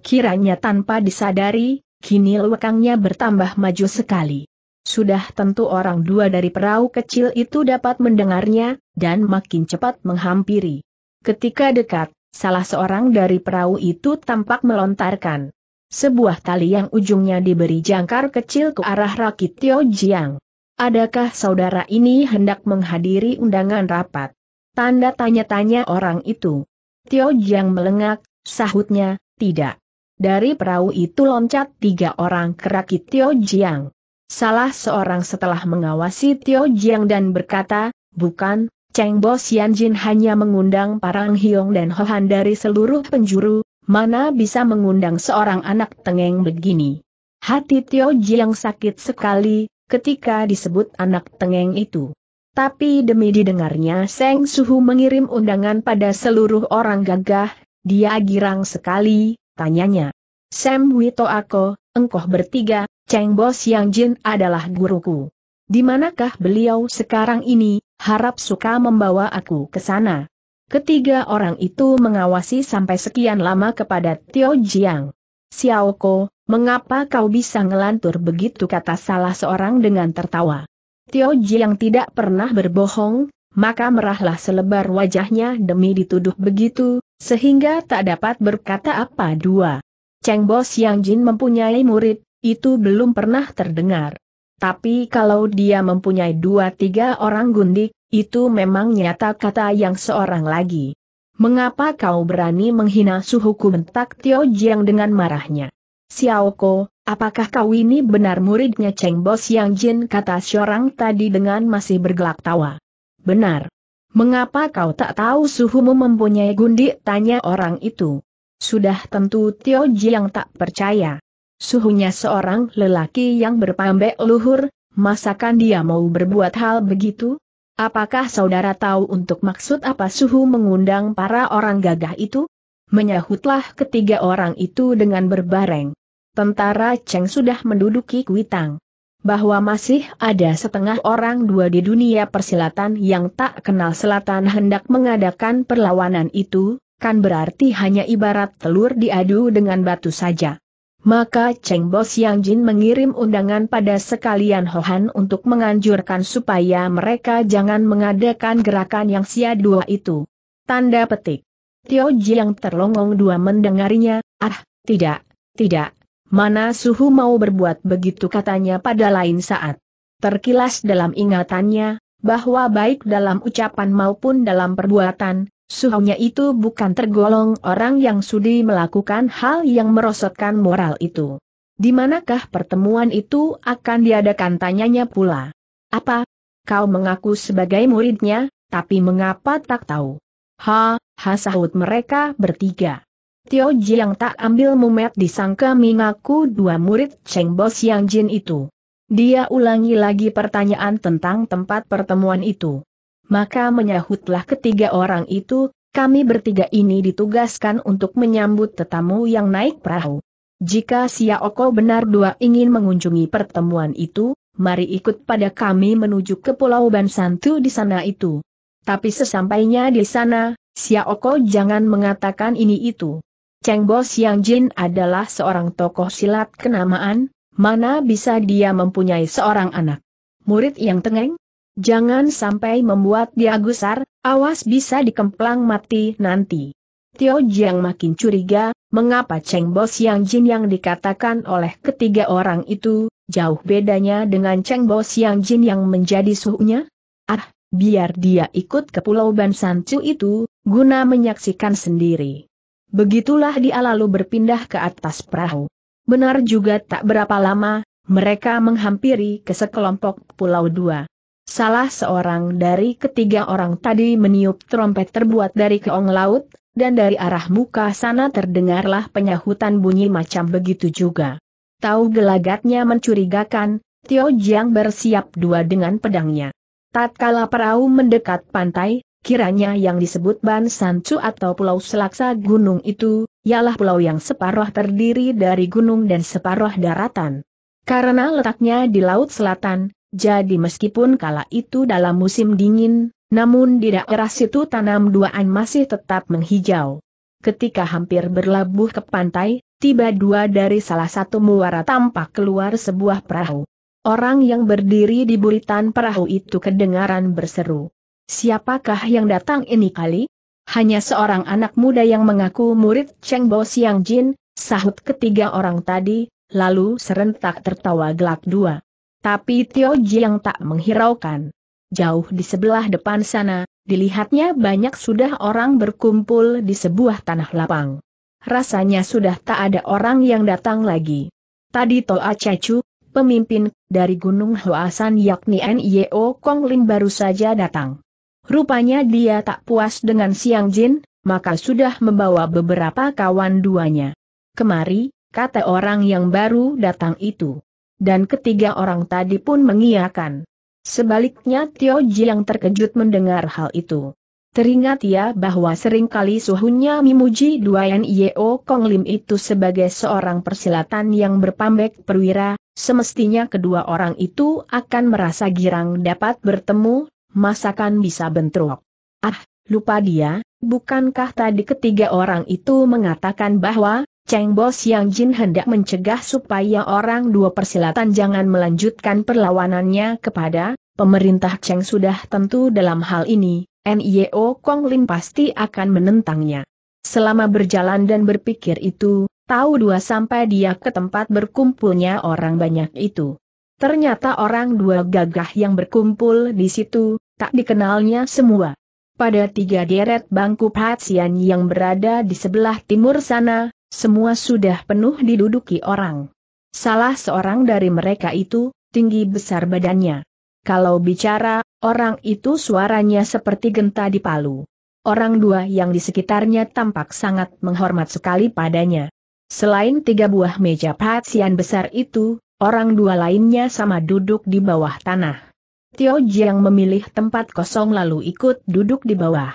Kiranya tanpa disadari, kini lekangnya bertambah maju sekali. Sudah tentu orang dua dari perahu kecil itu dapat mendengarnya, dan makin cepat menghampiri. Ketika dekat, salah seorang dari perahu itu tampak melontarkan sebuah tali yang ujungnya diberi jangkar kecil ke arah rakit Tio Jiang. Adakah saudara ini hendak menghadiri undangan rapat? Tanda tanya-tanya orang itu. Tio Jiang melengak, sahutnya, tidak. Dari perahu itu loncat tiga orang ke rakit Tio Jiang. Salah seorang setelah mengawasi Tio Jiang dan berkata, bukan, Cheng Bo Jin hanya mengundang Parang Hiong dan Hohan dari seluruh penjuru, mana bisa mengundang seorang anak tengeng begini. Hati Tio Jiang sakit sekali, ketika disebut anak tengeng itu. Tapi demi didengarnya Seng Suhu mengirim undangan pada seluruh orang gagah, dia girang sekali, tanyanya. Sam Wito Ako, engkau bertiga, Cheng Bo Siang Jin adalah guruku. Di manakah beliau sekarang ini, harap suka membawa aku ke sana. Ketiga orang itu mengawasi sampai sekian lama kepada Tio Jiang. Xiao Ko, mengapa kau bisa ngelantur begitu kata salah seorang dengan tertawa. Tio Jiang tidak pernah berbohong, maka merahlah selebar wajahnya demi dituduh begitu, sehingga tak dapat berkata apa dua. Cheng Bo Siang Jin mempunyai murid, itu belum pernah terdengar. Tapi kalau dia mempunyai dua tiga orang gundik, itu memang nyata kata yang seorang lagi. Mengapa kau berani menghina suhuku mentak Tio Jiang dengan marahnya? Xiaoko, apakah kau ini benar muridnya Cheng Bos Yang Jin kata seorang tadi dengan masih bergelak tawa? Benar. Mengapa kau tak tahu suhumu mempunyai gundik tanya orang itu? Sudah tentu Tio Jiang tak percaya. Suhunya seorang lelaki yang berpambek luhur, masakan dia mau berbuat hal begitu? Apakah saudara tahu untuk maksud apa Suhu mengundang para orang gagah itu? Menyahutlah ketiga orang itu dengan berbareng. Tentara Cheng sudah menduduki Kuitang. Bahwa masih ada setengah orang dua di dunia persilatan yang tak kenal selatan hendak mengadakan perlawanan itu, kan berarti hanya ibarat telur diadu dengan batu saja. Maka Cheng Bo Yang Jin mengirim undangan pada sekalian Hohan untuk menganjurkan supaya mereka jangan mengadakan gerakan yang sia dua itu. Tanda petik. Tio Ji yang terlongong dua mendengarinya, ah, tidak, tidak, mana suhu mau berbuat begitu katanya pada lain saat. Terkilas dalam ingatannya, bahwa baik dalam ucapan maupun dalam perbuatan, Suhunya itu bukan tergolong orang yang sudi melakukan hal yang merosotkan moral itu. Di manakah pertemuan itu akan diadakan tanyanya pula? Apa? Kau mengaku sebagai muridnya, tapi mengapa tak tahu? Ha, ha sahut mereka bertiga. Tio Ji yang tak ambil mumet disangka mengaku dua murid Cheng Bo Siang Jin itu. Dia ulangi lagi pertanyaan tentang tempat pertemuan itu maka menyahutlah ketiga orang itu, kami bertiga ini ditugaskan untuk menyambut tetamu yang naik perahu. Jika Siaoko benar dua ingin mengunjungi pertemuan itu, mari ikut pada kami menuju ke Pulau Bansantu di sana itu. Tapi sesampainya di sana, Siaoko jangan mengatakan ini itu. Cheng Bo Siang Jin adalah seorang tokoh silat kenamaan, mana bisa dia mempunyai seorang anak. Murid yang tengeng? Jangan sampai membuat dia gusar, awas bisa dikemplang mati nanti. Tio Jiang makin curiga, mengapa Cheng Bo Siang Jin yang dikatakan oleh ketiga orang itu, jauh bedanya dengan Cheng Bo Siang Jin yang menjadi suhunya? Ah, biar dia ikut ke Pulau Bansancu itu, guna menyaksikan sendiri. Begitulah dia lalu berpindah ke atas perahu. Benar juga tak berapa lama, mereka menghampiri ke sekelompok pulau dua. Salah seorang dari ketiga orang tadi meniup trompet terbuat dari keong laut, dan dari arah muka sana terdengarlah penyahutan bunyi macam begitu juga. Tahu gelagatnya mencurigakan, Tio Jiang bersiap dua dengan pedangnya. Tatkala perahu mendekat pantai, kiranya yang disebut Ban Sancu atau Pulau Selaksa Gunung itu, ialah pulau yang separuh terdiri dari gunung dan separuh daratan. Karena letaknya di Laut Selatan, jadi meskipun kala itu dalam musim dingin, namun di daerah situ tanam duaan masih tetap menghijau. Ketika hampir berlabuh ke pantai, tiba dua dari salah satu muara tampak keluar sebuah perahu. Orang yang berdiri di buritan perahu itu kedengaran berseru. Siapakah yang datang ini kali? Hanya seorang anak muda yang mengaku murid Cheng Bo Siang Jin, sahut ketiga orang tadi, lalu serentak tertawa gelak dua. Tapi Tio Jiang tak menghiraukan. Jauh di sebelah depan sana, dilihatnya banyak sudah orang berkumpul di sebuah tanah lapang. Rasanya sudah tak ada orang yang datang lagi. Tadi Toa Cecu, pemimpin dari Gunung Hoasan yakni Nio Kong Lin baru saja datang. Rupanya dia tak puas dengan Siang Jin, maka sudah membawa beberapa kawan duanya. Kemari, kata orang yang baru datang itu dan ketiga orang tadi pun mengiyakan. Sebaliknya Tio Ji yang terkejut mendengar hal itu. Teringat ia ya bahwa seringkali suhunya memuji Duayan Yeo Kong Lim itu sebagai seorang persilatan yang berpambek perwira, semestinya kedua orang itu akan merasa girang dapat bertemu, masakan bisa bentrok. Ah, lupa dia, bukankah tadi ketiga orang itu mengatakan bahwa Cheng Bos Yang Jin hendak mencegah supaya orang dua persilatan jangan melanjutkan perlawanannya kepada pemerintah Cheng sudah tentu dalam hal ini, NIO Kong Lin pasti akan menentangnya. Selama berjalan dan berpikir itu, tahu dua sampai dia ke tempat berkumpulnya orang banyak itu. Ternyata orang dua gagah yang berkumpul di situ, tak dikenalnya semua. Pada tiga deret bangku Patsian yang berada di sebelah timur sana, semua sudah penuh diduduki orang. Salah seorang dari mereka itu, tinggi besar badannya. Kalau bicara, orang itu suaranya seperti genta di palu. Orang dua yang di sekitarnya tampak sangat menghormat sekali padanya. Selain tiga buah meja patsian besar itu, orang dua lainnya sama duduk di bawah tanah. Tio Jiang memilih tempat kosong lalu ikut duduk di bawah.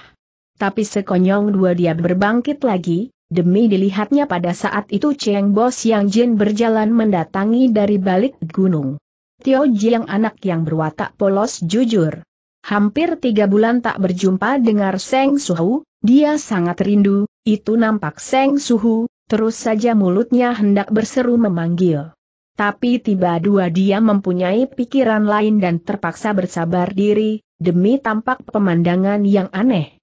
Tapi sekonyong dua dia berbangkit lagi, Demi dilihatnya pada saat itu Cheng Bo Yang Jin berjalan mendatangi dari balik gunung. Tio Jiang anak yang berwatak polos jujur. Hampir tiga bulan tak berjumpa dengan Seng Suhu, dia sangat rindu, itu nampak Seng Suhu, terus saja mulutnya hendak berseru memanggil. Tapi tiba dua dia mempunyai pikiran lain dan terpaksa bersabar diri, demi tampak pemandangan yang aneh.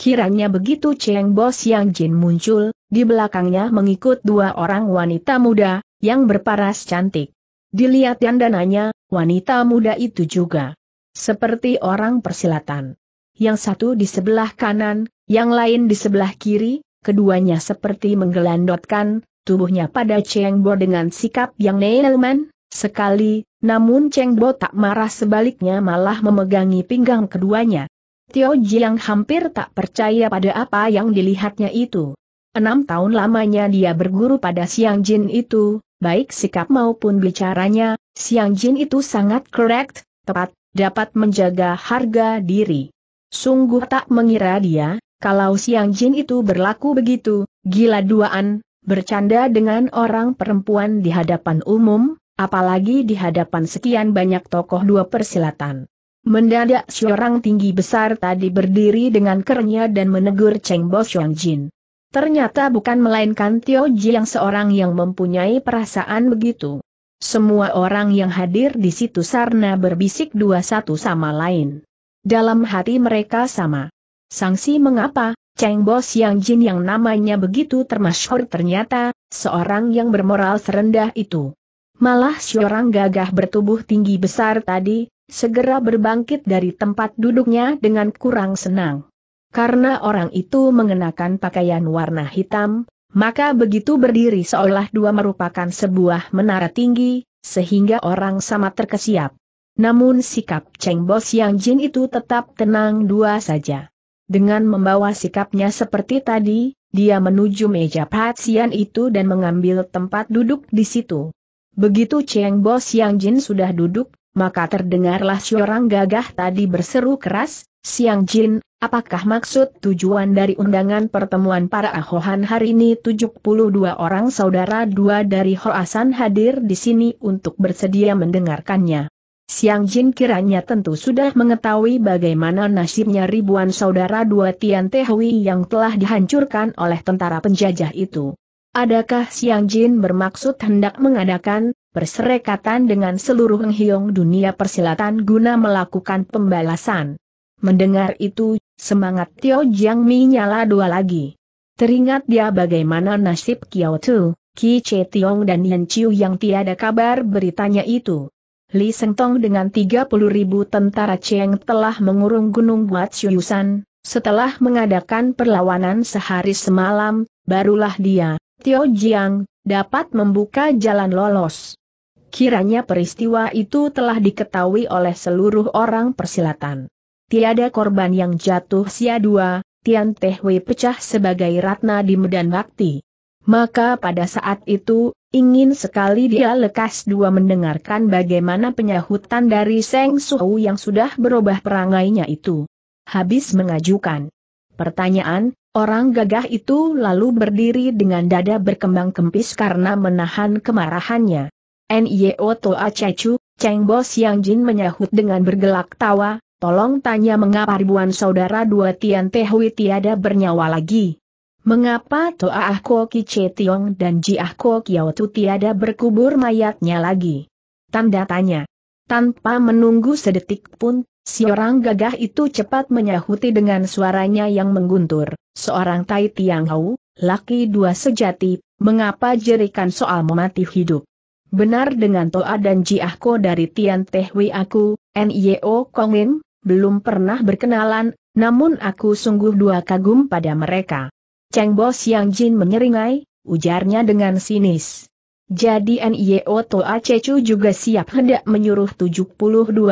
Kiranya begitu Cheng Bos yang Jin muncul, di belakangnya mengikut dua orang wanita muda, yang berparas cantik. Dilihat dandananya, wanita muda itu juga. Seperti orang persilatan. Yang satu di sebelah kanan, yang lain di sebelah kiri, keduanya seperti menggelandotkan, tubuhnya pada Cheng Bo dengan sikap yang neilman sekali, namun Cheng Bo tak marah sebaliknya malah memegangi pinggang keduanya. Tio Jiang hampir tak percaya pada apa yang dilihatnya itu. Enam tahun lamanya dia berguru pada Siang Jin itu, baik sikap maupun bicaranya, Siang Jin itu sangat correct, tepat, dapat menjaga harga diri. Sungguh tak mengira dia, kalau Siang Jin itu berlaku begitu, gila duaan, bercanda dengan orang perempuan di hadapan umum, apalagi di hadapan sekian banyak tokoh dua persilatan. Mendadak seorang tinggi besar tadi berdiri dengan kernya dan menegur Cheng Bo Xiong Jin. Ternyata bukan melainkan Tio Ji yang seorang yang mempunyai perasaan begitu. Semua orang yang hadir di situ sarna berbisik dua satu sama lain. Dalam hati mereka sama. Sangsi mengapa, Cheng Bo Xiong Jin yang namanya begitu termasyhur ternyata, seorang yang bermoral serendah itu. Malah seorang gagah bertubuh tinggi besar tadi, segera berbangkit dari tempat duduknya dengan kurang senang. Karena orang itu mengenakan pakaian warna hitam, maka begitu berdiri seolah dua merupakan sebuah menara tinggi, sehingga orang sama terkesiap. Namun sikap Cheng Bos Yang Jin itu tetap tenang dua saja. Dengan membawa sikapnya seperti tadi, dia menuju meja pasien itu dan mengambil tempat duduk di situ. Begitu Cheng Bos Yang Jin sudah duduk, maka terdengarlah seorang gagah tadi berseru keras, Siang Jin, apakah maksud tujuan dari undangan pertemuan para Ahohan hari ini 72 orang saudara dua dari Hoasan hadir di sini untuk bersedia mendengarkannya. Siang Jin kiranya tentu sudah mengetahui bagaimana nasibnya ribuan saudara dua Tian Tehui yang telah dihancurkan oleh tentara penjajah itu. Adakah Siang Jin bermaksud hendak mengadakan perserekatan dengan seluruh Hyong dunia persilatan guna melakukan pembalasan? Mendengar itu, semangat Tio Jiang Mi nyala dua lagi. Teringat dia bagaimana nasib Kiao Tu, Ki Che Tiong dan Yan Chiu yang tiada kabar beritanya itu. Li Seng Tong dengan 30 ribu tentara Cheng telah mengurung gunung buat Yusan, setelah mengadakan perlawanan sehari semalam, barulah dia, Tio Jiang, dapat membuka jalan lolos. Kiranya peristiwa itu telah diketahui oleh seluruh orang persilatan. Tiada korban yang jatuh sia dua, Tian Teh Wei pecah sebagai ratna di medan bakti. Maka pada saat itu, ingin sekali dia lekas dua mendengarkan bagaimana penyahutan dari Seng Suhu yang sudah berubah perangainya itu. Habis mengajukan pertanyaan, Orang gagah itu lalu berdiri dengan dada berkembang kempis karena menahan kemarahannya. Nyeo Toa Cecu, Cheng Bo Siang Jin menyahut dengan bergelak tawa, tolong tanya mengapa ribuan saudara dua Tian Tehui tiada bernyawa lagi. Mengapa Toa Ah Ko Che Tiong dan Ji Ah Ko Kiao Tu tiada berkubur mayatnya lagi? Tanda tanya. Tanpa menunggu sedetik pun Si orang gagah itu cepat menyahuti dengan suaranya yang mengguntur, seorang Tai Tiang Hau, laki dua sejati, mengapa jerikan soal memati hidup. Benar dengan Toa dan Jiahko dari Tian Teh Wei aku, N.Y.O. Kongin, belum pernah berkenalan, namun aku sungguh dua kagum pada mereka. Cheng Bo Yang Jin menyeringai, ujarnya dengan sinis. Jadi Nio Toa Cecu juga siap hendak menyuruh 72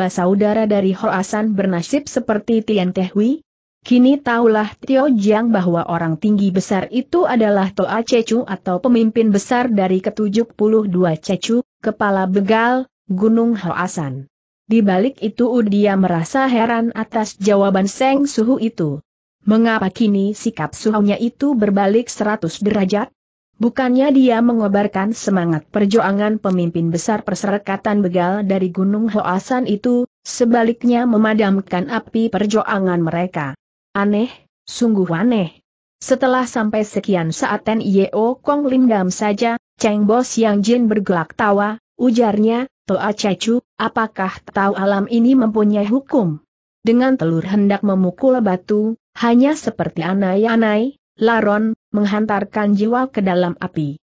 saudara dari Hoasan bernasib seperti Tian Tehui? Kini tahulah Tio Jiang bahwa orang tinggi besar itu adalah Toa Cecu atau pemimpin besar dari ke-72 Cecu, kepala begal, Gunung Hoasan. Di balik itu dia merasa heran atas jawaban Seng Suhu itu. Mengapa kini sikap suhunya itu berbalik 100 derajat? Bukannya dia mengobarkan semangat perjuangan pemimpin besar perserikatan begal dari Gunung Hoasan itu, sebaliknya memadamkan api perjuangan mereka. Aneh, sungguh aneh. Setelah sampai sekian saat Ten Yeo Kong Lindam saja, Cheng Bos Yang Jin bergelak tawa, ujarnya, Toa Cecu, apakah tahu alam ini mempunyai hukum? Dengan telur hendak memukul batu, hanya seperti anai-anai, laron, menghantarkan jiwa ke dalam api.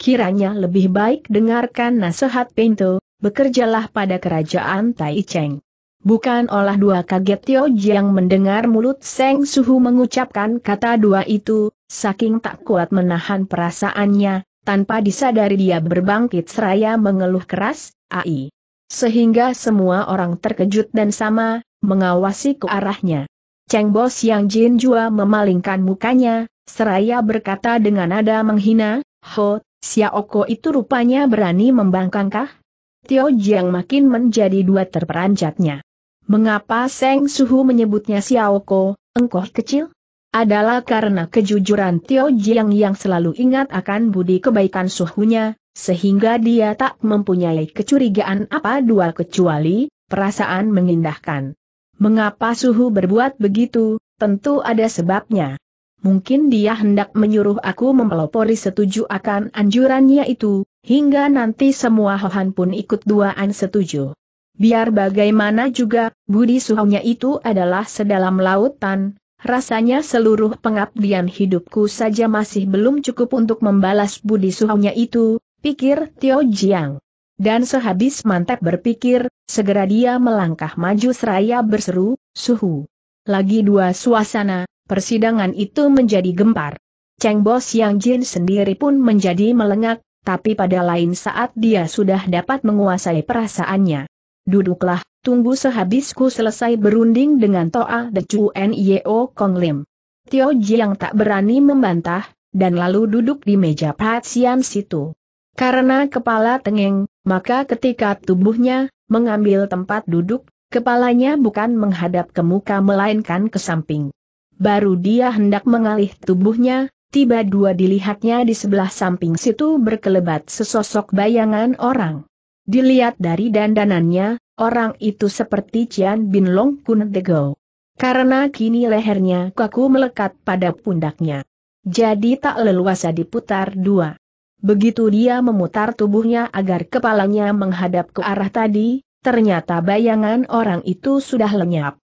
Kiranya lebih baik dengarkan nasihat Pinto, bekerjalah pada kerajaan Tai Cheng. Bukan olah dua kaget Tio Jiang mendengar mulut Seng Suhu mengucapkan kata dua itu, saking tak kuat menahan perasaannya, tanpa disadari dia berbangkit seraya mengeluh keras, ai. Sehingga semua orang terkejut dan sama, mengawasi ke arahnya. Cheng Bo Siang Jin Jua memalingkan mukanya, seraya berkata dengan nada menghina, Ho, Xiaoko itu rupanya berani membangkangkah? Tio Jiang makin menjadi dua terperanjatnya. Mengapa Seng Suhu menyebutnya Xiaoko, engkau kecil? Adalah karena kejujuran Tio Jiang yang selalu ingat akan budi kebaikan suhunya, sehingga dia tak mempunyai kecurigaan apa dua kecuali, perasaan mengindahkan. Mengapa suhu berbuat begitu, tentu ada sebabnya. Mungkin dia hendak menyuruh aku mempelopori setuju akan anjurannya itu, hingga nanti semua Hohan pun ikut duaan setuju. Biar bagaimana juga, budi suhunya itu adalah sedalam lautan, rasanya seluruh pengabdian hidupku saja masih belum cukup untuk membalas budi suhunya itu, pikir Tio Jiang. Dan sehabis mantap berpikir, segera dia melangkah maju seraya berseru, suhu. Lagi dua suasana, persidangan itu menjadi gempar. Cheng Bos Yang Jin sendiri pun menjadi melengak, tapi pada lain saat dia sudah dapat menguasai perasaannya. Duduklah, tunggu sehabisku selesai berunding dengan Toa de Chu Nio Kong Lim. Tio Jiang tak berani membantah, dan lalu duduk di meja Pat situ. Karena kepala tengeng, maka ketika tubuhnya mengambil tempat duduk, kepalanya bukan menghadap ke muka melainkan ke samping. Baru dia hendak mengalih tubuhnya, tiba dua dilihatnya di sebelah samping situ berkelebat sesosok bayangan orang. Dilihat dari dandanannya, orang itu seperti Cian Bin Long Kun Dego. Karena kini lehernya kaku melekat pada pundaknya. Jadi tak leluasa diputar dua. Begitu dia memutar tubuhnya agar kepalanya menghadap ke arah tadi, ternyata bayangan orang itu sudah lenyap.